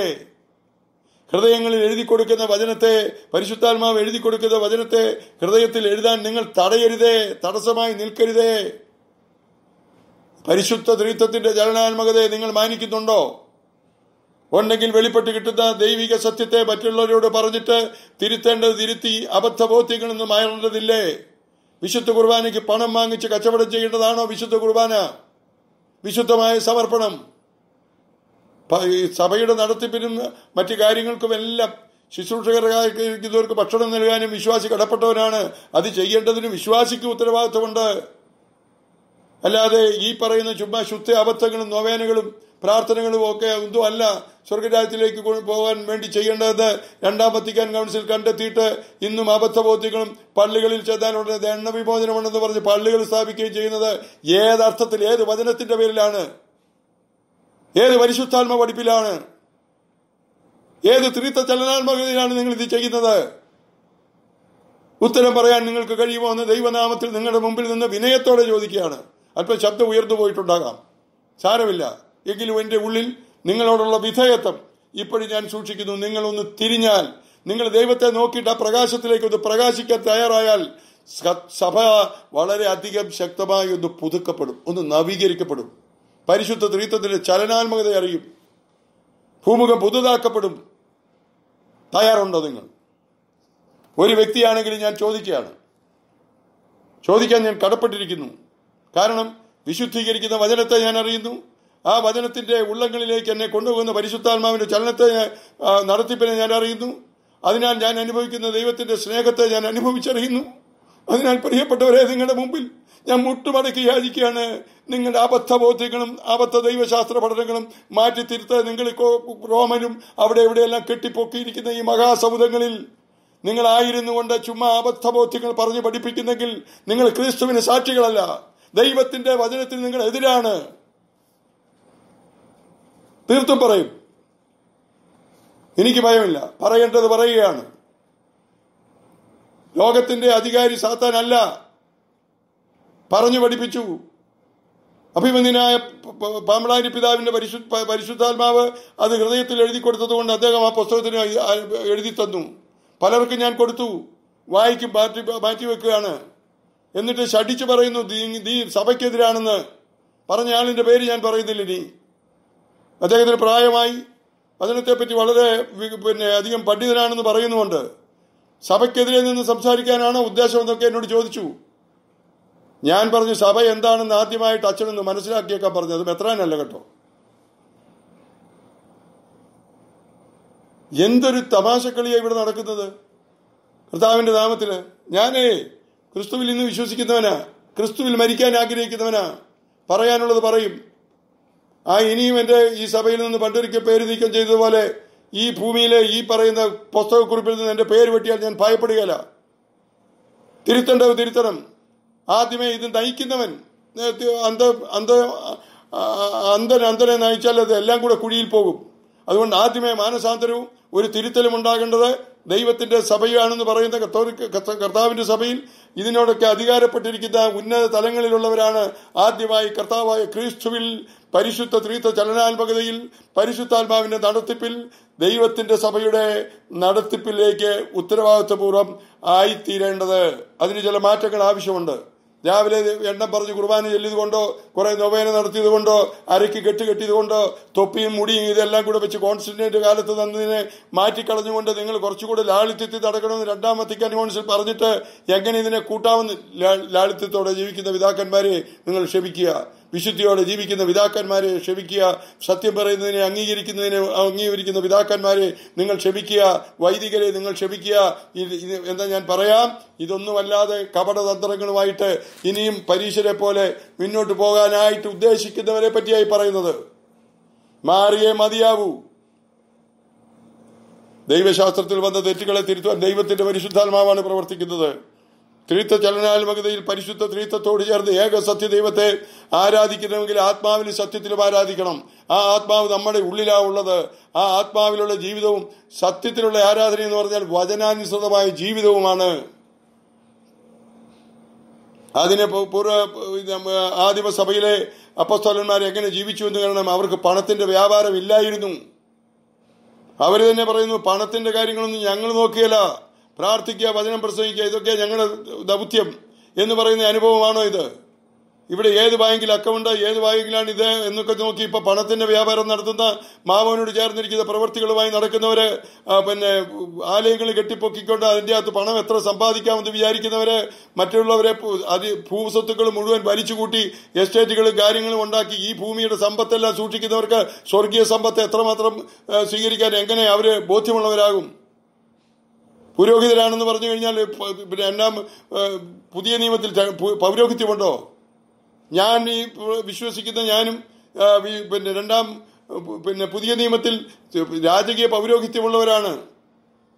ഹൃദയങ്ങളിൽ എഴുതി കൊടുക്കുന്ന വചനത്തെ പരിശുദ്ധാത്മാവ് എഴുതി കൊടുക്കുന്ന വചനത്തെ ഹൃദയത്തിൽ എഴുതാൻ നിങ്ങൾ തടയരുതേ തടസ്സമായി നിൽക്കരുതേ പരിശുദ്ധ ത്രിത്വത്തിന്റെ ചലനാത്മകതയെ നിങ്ങൾ മാനിക്കുന്നുണ്ടോ ഉണ്ടെങ്കിൽ വെളിപ്പെട്ട് കിട്ടുന്ന ദൈവിക സത്യത്തെ മറ്റുള്ളവരോട് പറഞ്ഞിട്ട് തിരുത്തേണ്ടത് തിരുത്തി അബദ്ധബോധ്യങ്ങളൊന്നും മാറേണ്ടതില്ലേ വിശുദ്ധ കുർബാനയ്ക്ക് പണം വാങ്ങിച്ച് കച്ചവടം ചെയ്യേണ്ടതാണോ വിശുദ്ധ കുർബാന വിശുദ്ധമായ സമർപ്പണം ഈ സഭയുടെ നടത്തിപ്പിനും മറ്റു കാര്യങ്ങൾക്കും എല്ലാം ശുശ്രൂഷകരായിരിക്കുന്നവർക്ക് ഭക്ഷണം നൽകാനും വിശ്വാസി കടപ്പെട്ടവനാണ് അത് ചെയ്യേണ്ടതിന് വിശ്വാസിക്ക് ഉത്തരവാദിത്വമുണ്ട് അല്ലാതെ ഈ പറയുന്ന ചുമ്മാ ശുദ്ധ അബദ്ധങ്ങളും നൊവേനകളും പ്രാർത്ഥനകളും ഒക്കെ എന്തോ അല്ല സ്വർഗരാജ്യത്തിലേക്ക് പോകാൻ വേണ്ടി ചെയ്യേണ്ടത് രണ്ടാം വത്തിക്കാൻ കൗൺസിൽ കണ്ടെത്തിയിട്ട് ഇന്നും അബദ്ധബോധ്യങ്ങളും പള്ളികളിൽ ചെല്ലാൻ ഉടനെ എണ്ണ വിമോചനമുണ്ടെന്ന് പറഞ്ഞ് പള്ളികൾ സ്ഥാപിക്കുകയും ചെയ്യുന്നത് ഏതർത്ഥത്തിൽ ഏത് വചനത്തിന്റെ പേരിലാണ് ഏത് പരിശുദ്ധാത്മ പഠിപ്പിലാണ് ഏത് തിരുത്ത ചലനാത്മകതയിലാണ് നിങ്ങൾ ഇത് ചെയ്യുന്നത് ഉത്തരം പറയാൻ നിങ്ങൾക്ക് കഴിയുമോ എന്ന് ദൈവനാമത്തിൽ നിങ്ങളുടെ മുമ്പിൽ നിന്ന് വിനയത്തോടെ ചോദിക്കുകയാണ് അല്പം ശബ്ദം ഉയർന്നു പോയിട്ടുണ്ടാകാം സാരമില്ല എങ്കിലും എൻ്റെ ഉള്ളിൽ നിങ്ങളോടുള്ള വിധേയത്വം ഇപ്പോഴും ഞാൻ സൂക്ഷിക്കുന്നു നിങ്ങളൊന്ന് തിരിഞ്ഞാൽ നിങ്ങൾ ദൈവത്തെ നോക്കിയിട്ട് ആ പ്രകാശത്തിലേക്ക് ഒന്ന് പ്രകാശിക്കാൻ തയ്യാറായാൽ സഭ വളരെ അധികം ശക്തമായി ഒന്ന് പുതുക്കപ്പെടും ഒന്ന് നവീകരിക്കപ്പെടും പരിശുദ്ധ ത്രീത്വത്തിലെ ചലനാത്മകത അറിയും ഭൂമുഖം പുതുതാക്കപ്പെടും തയ്യാറുണ്ടോ നിങ്ങൾ ഒരു വ്യക്തിയാണെങ്കിലും ഞാൻ ചോദിക്കുകയാണ് ചോദിക്കാൻ ഞാൻ കടപ്പെട്ടിരിക്കുന്നു കാരണം വിശുദ്ധീകരിക്കുന്ന വചനത്തെ ഞാൻ അറിയുന്നു ആ വചനത്തിന്റെ ഉള്ളങ്ങളിലേക്ക് എന്നെ കൊണ്ടുപോകുന്ന പരിശുദ്ധാത്മാവിന്റെ ചലനത്തെ നടത്തിപ്പിനെ ഞാൻ അറിയുന്നു അതിനാൽ ഞാൻ അനുഭവിക്കുന്ന ദൈവത്തിന്റെ സ്നേഹത്തെ ഞാൻ അനുഭവിച്ചറിയുന്നു അതിനാൽ പ്രിയപ്പെട്ടവരെ നിങ്ങളുടെ മുമ്പിൽ ഞാൻ മുട്ടുമടക്കി യാചിക്കുകയാണ് നിങ്ങളുടെ ബോധ്യങ്ങളും അബദ്ധ ദൈവശാസ്ത്ര പഠനങ്ങളും മാറ്റിത്തിരുത്ത നിങ്ങൾ റോമനും അവിടെ എവിടെയെല്ലാം കെട്ടിപ്പൊക്കിയിരിക്കുന്ന ഈ മഹാസമുദ്രങ്ങളിൽ നിങ്ങളായിരുന്നു കൊണ്ട് ചുമ്മാ ബോധ്യങ്ങൾ പറഞ്ഞു പഠിപ്പിക്കുന്നെങ്കിൽ നിങ്ങൾ ക്രിസ്തുവിന് സാക്ഷികളല്ല ദൈവത്തിന്റെ വചനത്തിന് നിങ്ങൾ എതിരാണ് തീർത്തും പറയും എനിക്ക് ഭയമില്ല പറയേണ്ടത് പറയുകയാണ് ലോകത്തിന്റെ അധികാരി സാത്താനല്ല പറഞ്ഞു പഠിപ്പിച്ചു അഭിമന്യനായ പാമ്പളാരി പിതാവിന്റെ പരിശു പരിശുദ്ധാത്മാവ് അത് ഹൃദയത്തിൽ എഴുതി കൊടുത്തതുകൊണ്ട് അദ്ദേഹം ആ പുസ്തകത്തിന് എഴുതി തന്നു പലർക്കും ഞാൻ കൊടുത്തു വായിക്കും മാറ്റി മാറ്റി വെക്കുകയാണ് എന്നിട്ട് ശടിച്ചു പറയുന്നു നീ സഭയ്ക്കെതിരാണെന്ന് പറഞ്ഞ ആളിന്റെ പേര് ഞാൻ പറയുന്നില്ല ഇനി അദ്ദേഹത്തിന് പ്രായമായി പറ്റി വളരെ പിന്നെ അധികം പണ്ഡിതനാണെന്ന് പറയുന്നുമുണ്ട് സഭയ്ക്കെതിരെ നിന്ന് സംസാരിക്കാനാണ് ഉദ്ദേശം എന്നൊക്കെ എന്നോട് ചോദിച്ചു ഞാൻ പറഞ്ഞു സഭ എന്താണെന്ന് ആദ്യമായിട്ട് അച്ഛനൊന്ന് മനസ്സിലാക്കിയൊക്കെ പറഞ്ഞു അത് മെത്രാനല്ല കേട്ടോ എന്തൊരു തമാശക്കളിയാണ് ഇവിടെ നടക്കുന്നത് കർത്താവിന്റെ നാമത്തിൽ ഞാനേ ക്രിസ്തുവിൽ ഇന്ന് വിശ്വസിക്കുന്നവനാ ക്രിസ്തുവിൽ മരിക്കാൻ ആഗ്രഹിക്കുന്നവനാ പറയാനുള്ളത് പറയും ആ ഇനിയും എന്റെ ഈ സഭയിൽ നിന്ന് പണ്ടൊരിക്കൽ പേര് നീക്കം ചെയ്തതുപോലെ ഈ ഭൂമിയിലെ ഈ പറയുന്ന പുസ്തകക്കുറിപ്പിൽ നിന്ന് എന്റെ പേര് വെട്ടിയാൽ ഞാൻ ഭയപ്പെടുകയല്ല തിരുത്തേണ്ടത് തിരുത്തണം ആദ്യമേ ഇത് നയിക്കുന്നവൻ അന്ധ അന്ധ അന്ധൻ അന്ധനെ നയിച്ചാൽ അത് എല്ലാം കൂടെ കുഴിയിൽ പോകും അതുകൊണ്ട് ആദ്യമേ മാനസാന്തരവും ഒരു തിരുത്തലും ഉണ്ടാകേണ്ടത് ദൈവത്തിന്റെ സഭയാണെന്ന് പറയുന്ന കർത്താവിന്റെ സഭയിൽ ഇതിനോടൊക്കെ അധികാരപ്പെട്ടിരിക്കുന്ന ഉന്നത തലങ്ങളിലുള്ളവരാണ് ആദ്യമായി കർത്താവായ ക്രിസ്തുവിൽ പരിശുദ്ധ തീർത്ഥ ചലനാത്മകതയിൽ പരിശുദ്ധാത്മാവിന്റെ നടത്തിപ്പിൽ ദൈവത്തിന്റെ സഭയുടെ നടത്തിപ്പിലേക്ക് ഉത്തരവാദിത്വപൂർവ്വം ആയിത്തീരേണ്ടത് അതിന് ചില മാറ്റങ്ങൾ ആവശ്യമുണ്ട് രാവിലെ എണ്ണം പറഞ്ഞ് കുർബാന ചൊല്ലിയതുകൊണ്ടോ കുറെ നൊവേന നടത്തിയതുകൊണ്ടോ അരയ്ക്ക് കെട്ട് കെട്ടിയതുകൊണ്ടോ തൊപ്പിയും മുടിയും ഇതെല്ലാം കൂടെ വെച്ച് കോൺസ്റ്റന്റേറ്റ് കാലത്ത് തന്നതിനെ മാറ്റിക്കളഞ്ഞുകൊണ്ട് നിങ്ങൾ കുറച്ചുകൂടെ ലാളിത്യത്തിൽ നടക്കണമെന്ന് രണ്ടാം വത്തിക്കാൻ കൗൺസിൽ പറഞ്ഞിട്ട് എങ്ങനെ ഇതിനെ കൂട്ടാമെന്ന് ലാളിത്യത്തോടെ ജീവിക്കുന്ന പിതാക്കന്മാരെ നിങ്ങൾ ക്ഷമിക്കുക വിശുദ്ധിയോടെ ജീവിക്കുന്ന പിതാക്കന്മാരെ ക്ഷമിക്കുക സത്യം പറയുന്നതിനെ അംഗീകരിക്കുന്നതിനെ അംഗീകരിക്കുന്ന പിതാക്കന്മാരെ നിങ്ങൾ ക്ഷമിക്കുക വൈദികരെ നിങ്ങൾ ക്ഷമിക്കുക എന്താ ഞാൻ പറയാം ഇതൊന്നുമല്ലാതെ കപടതന്ത്രങ്ങളുമായിട്ട് ഇനിയും പരീക്ഷരെ പോലെ മുന്നോട്ട് പോകാനായിട്ട് ഉദ്ദേശിക്കുന്നവരെ പറ്റിയായി പറയുന്നത് മാറിയേ മതിയാവൂ ദൈവശാസ്ത്രത്തിൽ വന്ന തെറ്റുകളെ തിരുത്തുവാൻ ദൈവത്തിന്റെ പരിശുദ്ധാത്മാവാണ് പ്രവർത്തിക്കുന്നത് ത്രിത്വ ചലനാത്മകതയിൽ പരിശുദ്ധ ത്രിത്വത്തോട് ചേർന്ന് ഏക സത്യദൈവത്തെ ആരാധിക്കണമെങ്കിൽ ആത്മാവിലും സത്യത്തിലും ആരാധിക്കണം ആ ആത്മാവ് നമ്മുടെ ഉള്ളിലാവുള്ളത് ഉള്ളത് ആ ആത്മാവിലുള്ള ജീവിതവും സത്യത്തിലുള്ള ആരാധന എന്ന് പറഞ്ഞാൽ വചനാനുസൃതമായ ജീവിതവുമാണ് അതിനെ പൂർവ്വ സഭയിലെ അപ്പസ്തോലന്മാർ എങ്ങനെ ജീവിച്ചു എന്ന് കാരണം അവർക്ക് പണത്തിന്റെ വ്യാപാരം ഇല്ലായിരുന്നു അവർ തന്നെ പറയുന്നു പണത്തിന്റെ കാര്യങ്ങളൊന്നും ഞങ്ങൾ നോക്കിയല്ല പ്രാർത്ഥിക്കുക വചനം പ്രസംഗിക്കുക ഇതൊക്കെ ഞങ്ങളുടെ ദൗത്യം എന്ന് പറയുന്ന അനുഭവമാണോ ഇത് ഇവിടെ ഏത് ബാങ്കിൽ അക്കൗണ്ട് ഏത് ബാങ്കിലാണ് ഇത് എന്നൊക്കെ നോക്കി ഇപ്പൊ പണത്തിന്റെ വ്യാപാരം നടത്തുന്ന മാമോനോട് ചേർന്നിരിക്കുന്ന പ്രവൃത്തികളുമായി നടക്കുന്നവര് പിന്നെ ആലയങ്ങൾ കെട്ടിപ്പൊക്കിക്കൊണ്ട് അതിന്റെ അകത്ത് പണം എത്ര സമ്പാദിക്കാമെന്ന് വിചാരിക്കുന്നവര് മറ്റുള്ളവരെ അതി ഭൂസ്വത്തുക്കൾ മുഴുവൻ വലിച്ചുകൂട്ടി എസ്റ്റേറ്റുകളും കാര്യങ്ങളും ഉണ്ടാക്കി ഈ ഭൂമിയുടെ സമ്പത്തെല്ലാം സൂക്ഷിക്കുന്നവർക്ക് സ്വർഗീയ സമ്പത്ത് എത്രമാത്രം സ്വീകരിക്കാൻ എങ്ങനെ അവര് ബോധ്യമുള്ളവരാകും പുരോഹിതരാണെന്ന് പറഞ്ഞു കഴിഞ്ഞാൽ പിന്നെ എല്ലാം പുതിയ നിയമത്തിൽ പൗരോഹിത്യമുണ്ടോ ഞാൻ ഈ വിശ്വസിക്കുന്ന ഞാനും പിന്നെ രണ്ടാം പിന്നെ പുതിയ നിയമത്തിൽ രാജകീയ പൗരോഹിത്യമുള്ളവരാണ്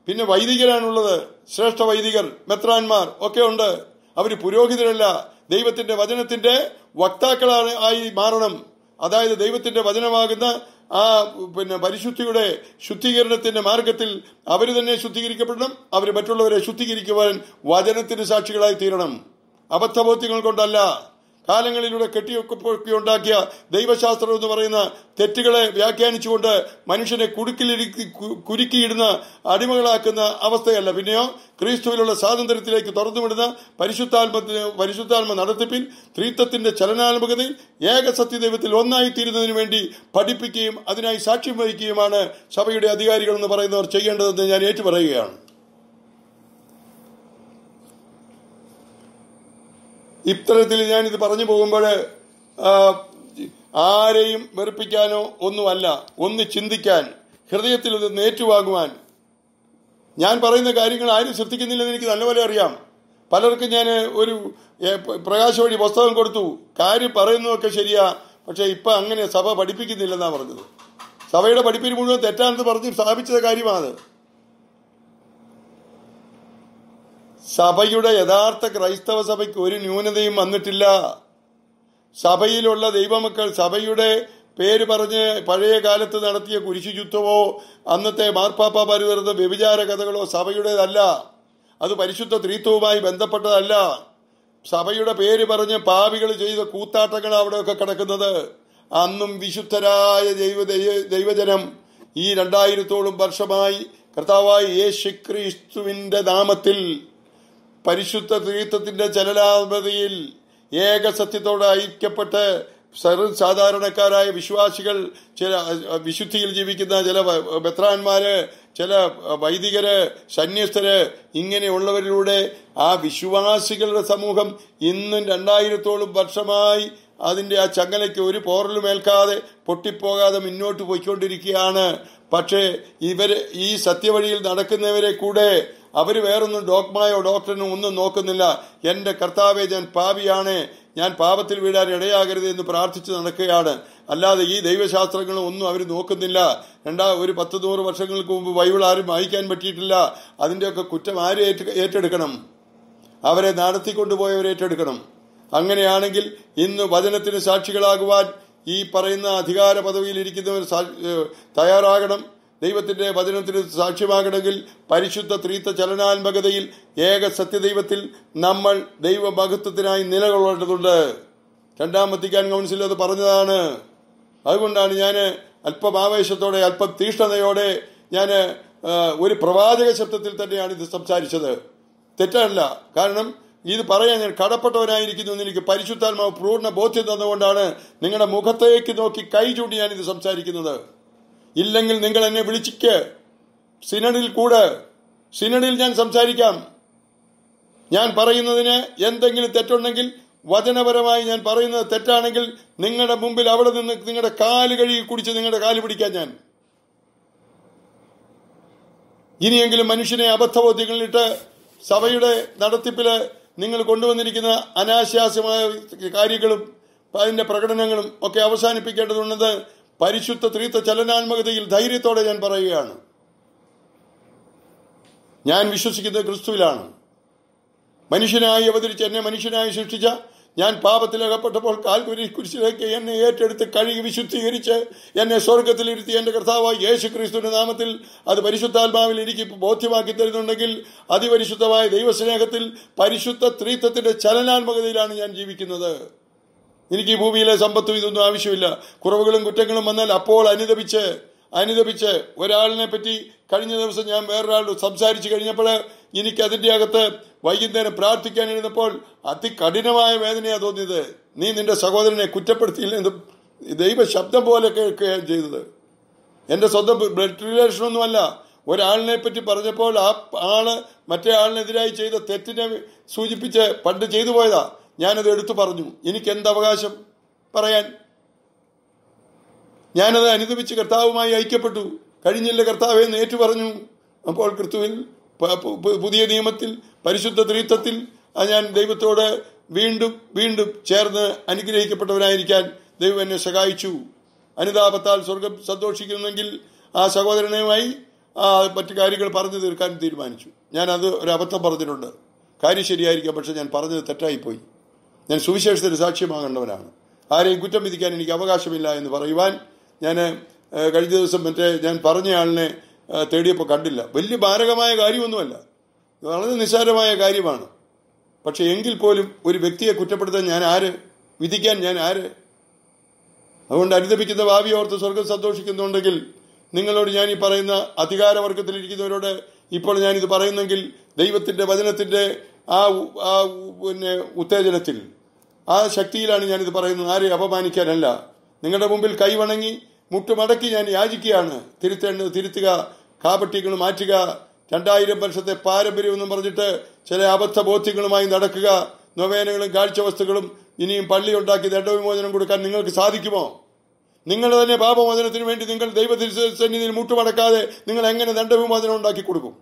പിന്നെ വൈദികരാണുള്ളത് ശ്രേഷ്ഠ വൈദികർ മെത്രാന്മാർ ഒക്കെ ഉണ്ട് അവർ പുരോഹിതരല്ല ദൈവത്തിന്റെ വചനത്തിന്റെ വക്താക്കളാണ് ആയി മാറണം അതായത് ദൈവത്തിന്റെ വചനമാകുന്ന ആ പിന്നെ പരിശുദ്ധിയുടെ ശുദ്ധീകരണത്തിന്റെ മാർഗത്തിൽ അവർ തന്നെ ശുദ്ധീകരിക്കപ്പെടണം അവർ മറ്റുള്ളവരെ ശുദ്ധീകരിക്കുവാൻ വചനത്തിന് സാക്ഷികളായി തീരണം അബദ്ധബോധ്യങ്ങൾ കൊണ്ടല്ല കാലങ്ങളിലൂടെ കെട്ടിയൊക്കെയുണ്ടാക്കിയ ദൈവശാസ്ത്രം എന്ന് പറയുന്ന തെറ്റുകളെ വ്യാഖ്യാനിച്ചുകൊണ്ട് മനുഷ്യനെ കുടുക്കിലിരുക്കി കുരുക്കിയിടുന്ന അടിമകളാക്കുന്ന അവസ്ഥയല്ല പിന്നെയോ ക്രിസ്തുവിലുള്ള സ്വാതന്ത്ര്യത്തിലേക്ക് തുറന്നുവിടുന്ന പരിശുദ്ധാത്മ പരിശുദ്ധാത്മ നടത്തിപ്പിൽ ത്രീത്വത്തിന്റെ ചലനാത്മകതയിൽ ഏക സത്യദൈവത്തിൽ തീരുന്നതിന് വേണ്ടി പഠിപ്പിക്കുകയും അതിനായി സാക്ഷ്യം വഹിക്കുകയുമാണ് സഭയുടെ അധികാരികൾ എന്ന് പറയുന്നവർ ചെയ്യേണ്ടതെന്ന് ഞാൻ ഏറ്റുപറയുകയാണ് ഇത്തരത്തിൽ ഞാനിത് പറഞ്ഞു പോകുമ്പോൾ ആരെയും വെറുപ്പിക്കാനോ ഒന്നുമല്ല ഒന്ന് ചിന്തിക്കാൻ ഹൃദയത്തിൽ ഒന്ന് നേറ്റുവാങ്ങുവാൻ ഞാൻ പറയുന്ന കാര്യങ്ങൾ ആരും ശ്രദ്ധിക്കുന്നില്ലെന്ന് എനിക്ക് നല്ലപോലെ അറിയാം പലർക്കും ഞാൻ ഒരു പ്രകാശ വഴി പുസ്തകം കൊടുത്തു കാര്യം പറയുന്നതൊക്കെ ശരിയാ പക്ഷേ ഇപ്പം അങ്ങനെ സഭ പഠിപ്പിക്കുന്നില്ലെന്നാണ് പറഞ്ഞത് സഭയുടെ പഠിപ്പിന് മുഴുവൻ തെറ്റാണെന്ന് പറഞ്ഞ് സ്ഥാപിച്ച കാര്യമാണ് സഭയുടെ യഥാർത്ഥ ക്രൈസ്തവ സഭയ്ക്ക് ഒരു ന്യൂനതയും വന്നിട്ടില്ല സഭയിലുള്ള ദൈവമക്കൾ സഭയുടെ പേര് പറഞ്ഞ് പഴയ കാലത്ത് നടത്തിയ കുരിശുചുത്തമോ അന്നത്തെ മാർപ്പാപ്പ പരിതരുന്ന വ്യഭിചാര കഥകളോ സഭയുടേതല്ല അത് പരിശുദ്ധ ത്രീത്വവുമായി ബന്ധപ്പെട്ടതല്ല സഭയുടെ പേര് പറഞ്ഞ് പാവികൾ ചെയ്ത കൂത്താട്ടങ്ങൾ അവിടെയൊക്കെ കിടക്കുന്നത് അന്നും വിശുദ്ധരായ ദൈവ ദൈവജനം ഈ രണ്ടായിരത്തോളം വർഷമായി കർത്താവായി യേശു ക്രിസ്തുവിന്റെ നാമത്തിൽ പരിശുദ്ധ തീർത്ഥത്തിന്റെ ചലനാത്മതയിൽ ഏക സത്യത്തോട് ഐക്യപ്പെട്ട് സാധാരണക്കാരായ വിശ്വാസികൾ ചില വിശുദ്ധിയിൽ ജീവിക്കുന്ന ചില ബെത്രാന്മാര് ചില വൈദികര് സന്യസ്തര് ഇങ്ങനെയുള്ളവരിലൂടെ ആ വിശ്വാസികളുടെ സമൂഹം ഇന്നും രണ്ടായിരത്തോളം വർഷമായി അതിന്റെ ആ ചങ്ങലയ്ക്ക് ഒരു പോറലുമേൽക്കാതെ പൊട്ടിപ്പോകാതെ മുന്നോട്ട് പോയിക്കൊണ്ടിരിക്കുകയാണ് പക്ഷേ ഇവര് ഈ സത്യവഴിയിൽ നടക്കുന്നവരെ കൂടെ അവർ വേറൊന്നും ഡോക്മായോ ഡോക്ടറിനോ ഒന്നും നോക്കുന്നില്ല എൻ്റെ കർത്താവെ ഞാൻ പാപിയാണ് ഞാൻ പാപത്തിൽ വീഴാൻ ഇടയാകരുത് എന്ന് പ്രാർത്ഥിച്ചു നടക്കുകയാണ് അല്ലാതെ ഈ ദൈവശാസ്ത്രങ്ങളും ഒന്നും അവർ നോക്കുന്നില്ല രണ്ടാ ഒരു പത്ത് നൂറ് വർഷങ്ങൾക്ക് മുമ്പ് ബൈബിൾ ആരും വായിക്കാൻ പറ്റിയിട്ടില്ല അതിൻ്റെയൊക്കെ കുറ്റം ആരും ഏറ്റെടുക്കണം അവരെ നടത്തിക്കൊണ്ടുപോയവർ ഏറ്റെടുക്കണം അങ്ങനെയാണെങ്കിൽ ഇന്ന് വചനത്തിന് സാക്ഷികളാകുവാൻ ഈ പറയുന്ന അധികാര പദവിയിൽ ഇരിക്കുന്നവർ തയ്യാറാകണം ദൈവത്തിന്റെ വചനത്തിന് സാക്ഷ്യമാകണമെങ്കിൽ പരിശുദ്ധ ത്രീത്ത ചലനാത്മകതയിൽ ഏക സത്യദൈവത്തിൽ നമ്മൾ ദൈവമഹത്വത്തിനായി നിലകൊള്ളേണ്ടതുണ്ട് രണ്ടാം വത്തിക്കാൻ കൗൺസിൽ അത് പറഞ്ഞതാണ് അതുകൊണ്ടാണ് ഞാൻ അല്പം ആവേശത്തോടെ അല്പം തീഷ്ണതയോടെ ഞാൻ ഒരു പ്രവാചക ശബ്ദത്തിൽ തന്നെയാണ് ഇത് സംസാരിച്ചത് തെറ്റല്ല കാരണം ഇത് പറയാൻ ഞാൻ കടപ്പെട്ടവനായിരിക്കുന്നു എനിക്ക് പരിശുദ്ധാത്മാവ് പൂർണ്ണ ബോധ്യം തന്നുകൊണ്ടാണ് നിങ്ങളുടെ മുഖത്തേക്ക് നോക്കി കൈ ചൂണ്ടി ഞാൻ ഇത് സംസാരിക്കുന്നത് ഇല്ലെങ്കിൽ നിങ്ങൾ എന്നെ വിളിച്ചിക്ക് സിനഡിൽ കൂടെ സിനഡിൽ ഞാൻ സംസാരിക്കാം ഞാൻ പറയുന്നതിന് എന്തെങ്കിലും തെറ്റുണ്ടെങ്കിൽ വചനപരമായി ഞാൻ പറയുന്നത് തെറ്റാണെങ്കിൽ നിങ്ങളുടെ മുമ്പിൽ അവിടെ നിന്ന് നിങ്ങളുടെ കാല് കഴുകി കുടിച്ച് നിങ്ങളുടെ കാല് പിടിക്കാൻ ഞാൻ ഇനിയെങ്കിലും മനുഷ്യനെ അബദ്ധബോധ്യങ്ങളിലിട്ട് സഭയുടെ നടത്തിപ്പില് നിങ്ങൾ കൊണ്ടുവന്നിരിക്കുന്ന അനാശാസ്യമായ കാര്യങ്ങളും അതിന്റെ പ്രകടനങ്ങളും ഒക്കെ അവസാനിപ്പിക്കേണ്ടതുണ്ടെന്ന് പരിശുദ്ധ ത്രീത്വ ചലനാത്മകതയിൽ ധൈര്യത്തോടെ ഞാൻ പറയുകയാണ് ഞാൻ വിശ്വസിക്കുന്നത് ക്രിസ്തുവിലാണ് മനുഷ്യനായി അവതരിച്ച് എന്നെ മനുഷ്യനായി സൃഷ്ടിച്ച ഞാൻ പാപത്തിലകപ്പെട്ടപ്പോൾ കാൽക്കുരി കുരിശിലേക്ക് എന്നെ ഏറ്റെടുത്ത് കഴുകി വിശുദ്ധീകരിച്ച് എന്നെ സ്വർഗത്തിലിരുത്തി എൻ്റെ കർത്താവായി യേശു ക്രിസ്തുവിൻ്റെ നാമത്തിൽ അത് പരിശുദ്ധാത്മാവിൽ എനിക്ക് ബോധ്യമാക്കി തരുന്നുണ്ടെങ്കിൽ അതിപരിശുദ്ധമായ ദൈവസ്നേഹത്തിൽ പരിശുദ്ധ ത്രീത്വത്തിൻ്റെ ചലനാത്മകതയിലാണ് ഞാൻ ജീവിക്കുന്നത് എനിക്ക് ഈ ഭൂമിയിലെ സമ്പത്തും ഇതൊന്നും ആവശ്യമില്ല കുറവുകളും കുറ്റങ്ങളും വന്നാൽ അപ്പോൾ അനുദപിച്ച് അനുദപിച്ച് ഒരാളിനെ പറ്റി കഴിഞ്ഞ ദിവസം ഞാൻ വേറൊരാളോട് സംസാരിച്ചു കഴിഞ്ഞപ്പോൾ എനിക്ക് അതിൻ്റെ അകത്ത് വൈകുന്നേരം പ്രാർത്ഥിക്കാനിരുന്നപ്പോൾ അതികഠിനമായ വേദനയാണ് തോന്നിയത് നീ നിന്റെ സഹോദരനെ കുറ്റപ്പെടുത്തിയില്ലെന്ന് ദൈവ ശബ്ദം പോലെ കേൾക്കുകയാണ് ചെയ്തത് എൻ്റെ സ്വന്തം ബ്ലഡ് റിലേഷനൊന്നുമല്ല ഒരാളിനെ പറ്റി പറഞ്ഞപ്പോൾ ആ ആള് മറ്റേ ആളിനെതിരായി ചെയ്ത തെറ്റിനെ സൂചിപ്പിച്ച് പണ്ട് ചെയ്തു പോയതാണ് ഞാനത് എടുത്തു പറഞ്ഞു എനിക്ക് എന്തവകാശം പറയാൻ ഞാനത് അനുദപിച്ച് കർത്താവുമായി ഐക്യപ്പെട്ടു കഴിഞ്ഞില്ല കർത്താവെ എന്ന് ഏറ്റു പറഞ്ഞു അപ്പോൾ ക്രിസ്തുവിൽ പുതിയ നിയമത്തിൽ പരിശുദ്ധ ത്രിത്വത്തിൽ ഞാൻ ദൈവത്തോട് വീണ്ടും വീണ്ടും ചേർന്ന് അനുഗ്രഹിക്കപ്പെട്ടവനായിരിക്കാൻ ദൈവം എന്നെ സഹായിച്ചു അനുതാപത്താൽ സ്വർഗം സന്തോഷിക്കുന്നെങ്കിൽ ആ സഹോദരനുമായി ആ മറ്റു കാര്യങ്ങൾ പറഞ്ഞു തീർക്കാൻ തീരുമാനിച്ചു ഞാനത് ഒരു അബദ്ധം പറഞ്ഞിട്ടുണ്ട് കാര്യം ശരിയായിരിക്കാം പക്ഷെ ഞാൻ പറഞ്ഞത് തെറ്റായിപ്പോയി ഞാൻ സുവിശേഷത്തിന് സാക്ഷ്യമാകേണ്ടവനാണ് ആരെയും കുറ്റം വിധിക്കാൻ എനിക്ക് അവകാശമില്ല എന്ന് പറയുവാൻ ഞാൻ കഴിഞ്ഞ ദിവസം മറ്റേ ഞാൻ പറഞ്ഞയാളിനെ തേടിയപ്പോൾ കണ്ടില്ല വലിയ മാരകമായ കാര്യമൊന്നുമല്ല വളരെ നിസ്സാരമായ കാര്യമാണ് പക്ഷെ എങ്കിൽ പോലും ഒരു വ്യക്തിയെ കുറ്റപ്പെടുത്താൻ ഞാൻ ആര് വിധിക്കാൻ ഞാൻ ആര് അതുകൊണ്ട് അനുദപിക്കുന്ന ഭാവി ഓർത്ത് സ്വർഗം സന്തോഷിക്കുന്നുണ്ടെങ്കിൽ നിങ്ങളോട് ഞാൻ ഈ പറയുന്ന അധികാരവർഗത്തിലിരിക്കുന്നവരോട് ഇപ്പോൾ ഞാനിത് പറയുന്നെങ്കിൽ ദൈവത്തിൻ്റെ വചനത്തിൻ്റെ ആ ആ പിന്നെ ഉത്തേജനത്തിൽ ആ ശക്തിയിലാണ് ഞാനിത് പറയുന്നത് ആരെ അപമാനിക്കാനല്ല നിങ്ങളുടെ മുമ്പിൽ കൈവണങ്ങി മുട്ടുമടക്കി ഞാൻ യാചിക്കുകയാണ് തിരുത്തേണ്ടത് തിരുത്തുക കാപട്ടികൾ മാറ്റുക രണ്ടായിരം വർഷത്തെ പാരമ്പര്യമെന്നും പറഞ്ഞിട്ട് ചില അബദ്ധ ബോധ്യങ്ങളുമായി നടക്കുക നൊവേനകളും വസ്തുക്കളും ഇനിയും പള്ളി ഉണ്ടാക്കി ദണ്ഡവിമോചനം കൊടുക്കാൻ നിങ്ങൾക്ക് സാധിക്കുമോ നിങ്ങൾ തന്നെ പാപമോചനത്തിന് വേണ്ടി നിങ്ങൾ ദൈവത്തിൽ സന്നിധിയിൽ മുട്ടുമടക്കാതെ നിങ്ങൾ എങ്ങനെ ദണ്ഡവിമോചനം ഉണ്ടാക്കി കൊടുക്കും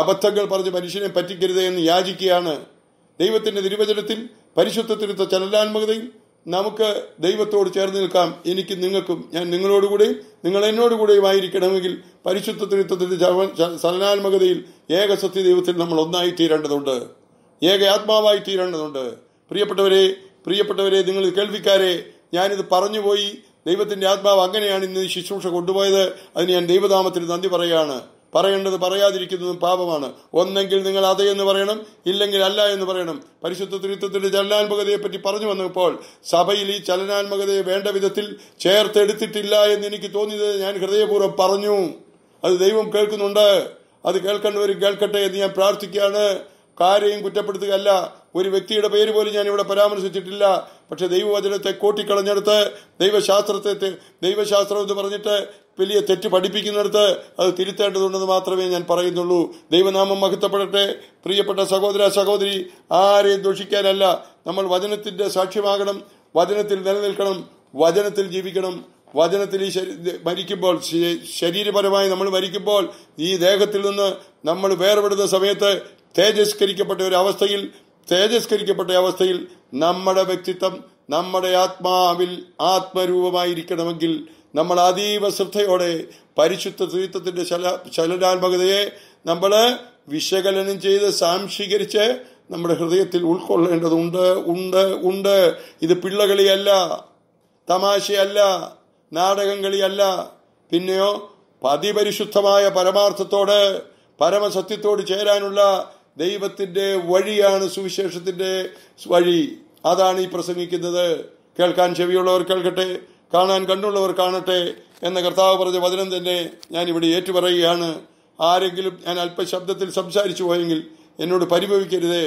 അബദ്ധങ്ങൾ പറഞ്ഞ് മനുഷ്യനെ പറ്റിക്കരുത് എന്ന് യാചിക്കുകയാണ് ദൈവത്തിന്റെ തിരുവചനത്തിൽ പരിശുദ്ധത്തിനൊത്ത ചലനാത്മകതയിൽ നമുക്ക് ദൈവത്തോട് ചേർന്ന് നിൽക്കാം എനിക്ക് നിങ്ങൾക്കും ഞാൻ നിങ്ങളോടുകൂടെയും നിങ്ങൾ എന്നോടുകൂടെയുമായിരിക്കണമെങ്കിൽ പരിശുദ്ധ തിരുത്തത്തിൻ്റെ ചലനാത്മകതയിൽ ഏകസത്യ ദൈവത്തിൽ നമ്മൾ ഒന്നായി തീരേണ്ടതുണ്ട് ഏക ആത്മാവായി തീരേണ്ടതുണ്ട് പ്രിയപ്പെട്ടവരെ പ്രിയപ്പെട്ടവരെ നിങ്ങൾ കേൾവിക്കാരെ ഞാനിത് പറഞ്ഞുപോയി ദൈവത്തിൻ്റെ ആത്മാവ് അങ്ങനെയാണ് ഇന്ന് ശുശ്രൂഷ കൊണ്ടുപോയത് അതിന് ഞാൻ ദൈവനാമത്തിൽ നന്ദി പറയുകയാണ് പറയേണ്ടത് പറയാതിരിക്കുന്നതും പാപമാണ് ഒന്നെങ്കിൽ നിങ്ങൾ അതെ എന്ന് പറയണം ഇല്ലെങ്കിൽ അല്ല എന്ന് പറയണം പരിശുദ്ധ തിരുത്തത്തിന്റെ പറ്റി പറഞ്ഞു വന്നപ്പോൾ സഭയിൽ ഈ ചലനാത്മകതയെ വേണ്ട വിധത്തിൽ ചേർത്തെടുത്തിട്ടില്ല എന്ന് എനിക്ക് തോന്നിയത് ഞാൻ ഹൃദയപൂർവ്വം പറഞ്ഞു അത് ദൈവം കേൾക്കുന്നുണ്ട് അത് കേൾക്കേണ്ടവരും കേൾക്കട്ടെ എന്ന് ഞാൻ പ്രാർത്ഥിക്കുകയാണ് കാര്യം കുറ്റപ്പെടുത്തുകയല്ല ഒരു വ്യക്തിയുടെ പേര് പോലും ഞാൻ ഇവിടെ പരാമർശിച്ചിട്ടില്ല പക്ഷെ ദൈവവചനത്തെ കൂട്ടിക്കളഞ്ഞെടുത്ത് ദൈവശാസ്ത്രത്തെ ദൈവശാസ്ത്രം എന്ന് പറഞ്ഞിട്ട് വലിയ തെറ്റ് പഠിപ്പിക്കുന്നിടത്ത് അത് തിരുത്തേണ്ടതുണ്ടെന്ന് മാത്രമേ ഞാൻ പറയുന്നുള്ളൂ ദൈവനാമം മഹത്വപ്പെടട്ടെ പ്രിയപ്പെട്ട സഹോദര സഹോദരി ആരെയും ദോഷിക്കാനല്ല നമ്മൾ വചനത്തിന്റെ സാക്ഷ്യമാകണം വചനത്തിൽ നിലനിൽക്കണം വചനത്തിൽ ജീവിക്കണം വചനത്തിൽ ഈ മരിക്കുമ്പോൾ ശരീരപരമായി നമ്മൾ മരിക്കുമ്പോൾ ഈ ദേഹത്തിൽ നിന്ന് നമ്മൾ വേർപെടുന്ന സമയത്ത് തേജസ്കരിക്കപ്പെട്ട ഒരു അവസ്ഥയിൽ തേജസ്കരിക്കപ്പെട്ട അവസ്ഥയിൽ നമ്മുടെ വ്യക്തിത്വം നമ്മുടെ ആത്മാവിൽ ആത്മരൂപമായിരിക്കണമെങ്കിൽ നമ്മൾ അതീവ ശ്രദ്ധയോടെ പരിശുദ്ധ തീർത്ഥത്തിന്റെ ചല ചലനാത്മകതയെ നമ്മൾ വിശകലനം ചെയ്ത് സാംശീകരിച്ച് നമ്മുടെ ഹൃദയത്തിൽ ഉൾക്കൊള്ളേണ്ടതുണ്ട് ഉണ്ട് ഉണ്ട് ഇത് പിള്ളകളിയല്ല തമാശയല്ല കളിയല്ല പിന്നെയോ പതിപരിശുദ്ധമായ പരമാർത്ഥത്തോട് പരമസത്യത്തോട് ചേരാനുള്ള ദൈവത്തിന്റെ വഴിയാണ് സുവിശേഷത്തിന്റെ വഴി അതാണ് ഈ പ്രസംഗിക്കുന്നത് കേൾക്കാൻ ചെവിയുള്ളവർ കേൾക്കട്ടെ കാണാൻ കണ്ടുള്ളവർ കാണട്ടെ എന്ന കർത്താവ് പറഞ്ഞ വചനം തന്നെ ഞാൻ ഇവിടെ ഏറ്റുപറയുകയാണ് ആരെങ്കിലും ഞാൻ അല്പശബ്ദത്തിൽ സംസാരിച്ചു പോയെങ്കിൽ എന്നോട് പരിഭവിക്കരുതേ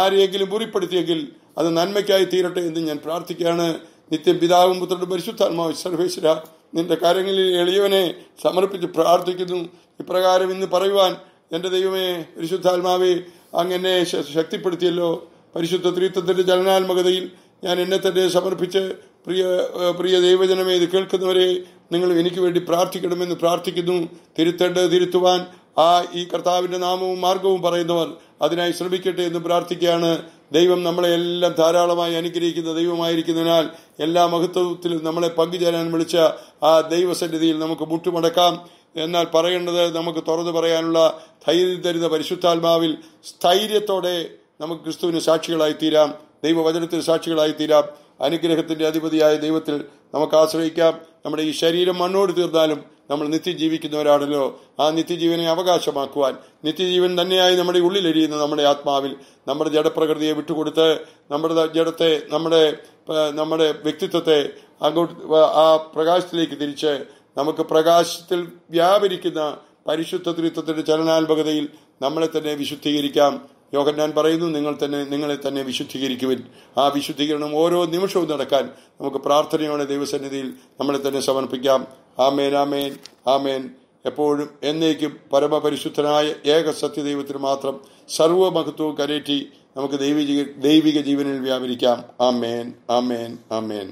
ആരെയെങ്കിലും മുറിപ്പെടുത്തിയെങ്കിൽ അത് നന്മയ്ക്കായി തീരട്ടെ എന്ന് ഞാൻ പ്രാർത്ഥിക്കുകയാണ് നിത്യം പിതാവും പുത്രനും പരിശുദ്ധാത്മാവ് സർവേശ്വര നിന്റെ കാര്യങ്ങളിൽ എളിയവനെ സമർപ്പിച്ച് പ്രാർത്ഥിക്കുന്നു ഇപ്രകാരം ഇന്ന് പറയുവാൻ എൻ്റെ ദൈവമേ പരിശുദ്ധാത്മാവേ അങ്ങനെ ശക്തിപ്പെടുത്തിയല്ലോ പരിശുദ്ധ തീർത്ഥത്തിൻ്റെ ചലനാത്മകതയിൽ ഞാൻ എന്നെ തന്നെ സമർപ്പിച്ച് പ്രിയ പ്രിയ ദൈവജനമേ ഇത് കേൾക്കുന്നവരെ നിങ്ങൾ എനിക്ക് വേണ്ടി പ്രാർത്ഥിക്കണമെന്ന് പ്രാർത്ഥിക്കുന്നു തിരുത്തേണ്ടത് തിരുത്തുവാൻ ആ ഈ കർത്താവിൻ്റെ നാമവും മാർഗവും പറയുന്നവർ അതിനായി ശ്രമിക്കട്ടെ എന്ന് പ്രാർത്ഥിക്കുകയാണ് ദൈവം നമ്മളെ എല്ലാം ധാരാളമായി അനുഗ്രഹിക്കുന്ന ദൈവമായിരിക്കുന്നതിനാൽ എല്ലാ മഹത്വത്തിലും നമ്മളെ പങ്കുചേരാൻ വിളിച്ച ആ ദൈവസന്നിധിയിൽ നമുക്ക് മുട്ടുമടക്കാം എന്നാൽ പറയേണ്ടത് നമുക്ക് തുറന്നു പറയാനുള്ള ധൈര്യം തരുന്ന പരിശുദ്ധാത്മാവിൽ സ്ഥൈര്യത്തോടെ നമുക്ക് ക്രിസ്തുവിന് സാക്ഷികളായി തീരാം ദൈവവചനത്തിന് സാക്ഷികളായി തീരാം അനുഗ്രഹത്തിന്റെ അധിപതിയായ ദൈവത്തിൽ നമുക്ക് ആശ്രയിക്കാം നമ്മുടെ ഈ ശരീരം മണ്ണോട് തീർന്നാലും നമ്മൾ നിത്യജീവിക്കുന്നവരാണല്ലോ ആ നിത്യജീവനെ അവകാശമാക്കുവാൻ നിത്യജീവൻ തന്നെയായി നമ്മുടെ ഉള്ളിലെരിയുന്ന നമ്മുടെ ആത്മാവിൽ നമ്മുടെ ജഡപ്രകൃതിയെ വിട്ടുകൊടുത്ത് നമ്മുടെ ജഡത്തെ നമ്മുടെ നമ്മുടെ വ്യക്തിത്വത്തെ അങ്ങോട്ട് ആ പ്രകാശത്തിലേക്ക് തിരിച്ച് നമുക്ക് പ്രകാശത്തിൽ വ്യാപരിക്കുന്ന പരിശുദ്ധ തൃത്വത്തിന്റെ ചലനാത്മകതയിൽ നമ്മളെ തന്നെ വിശുദ്ധീകരിക്കാം യോഹന്നാൻ പറയുന്നു നിങ്ങൾ തന്നെ നിങ്ങളെ തന്നെ വിശുദ്ധീകരിക്കുവിൻ ആ വിശുദ്ധീകരണം ഓരോ നിമിഷവും നടക്കാൻ നമുക്ക് പ്രാർത്ഥനയോടെ ദൈവസന്നിധിയിൽ നമ്മളെ തന്നെ സമർപ്പിക്കാം ആമേൻ ആമേൻ ആമേൻ എപ്പോഴും എന്നേക്കും പരമപരിശുദ്ധനായ ഏക സത്യദൈവത്തിന് മാത്രം സർവമഹത്വവും കരേറ്റി നമുക്ക് ദൈവിക ദൈവിക ജീവനിൽ വ്യാപരിക്കാം ആമേൻ ആമേൻ ആമേൻ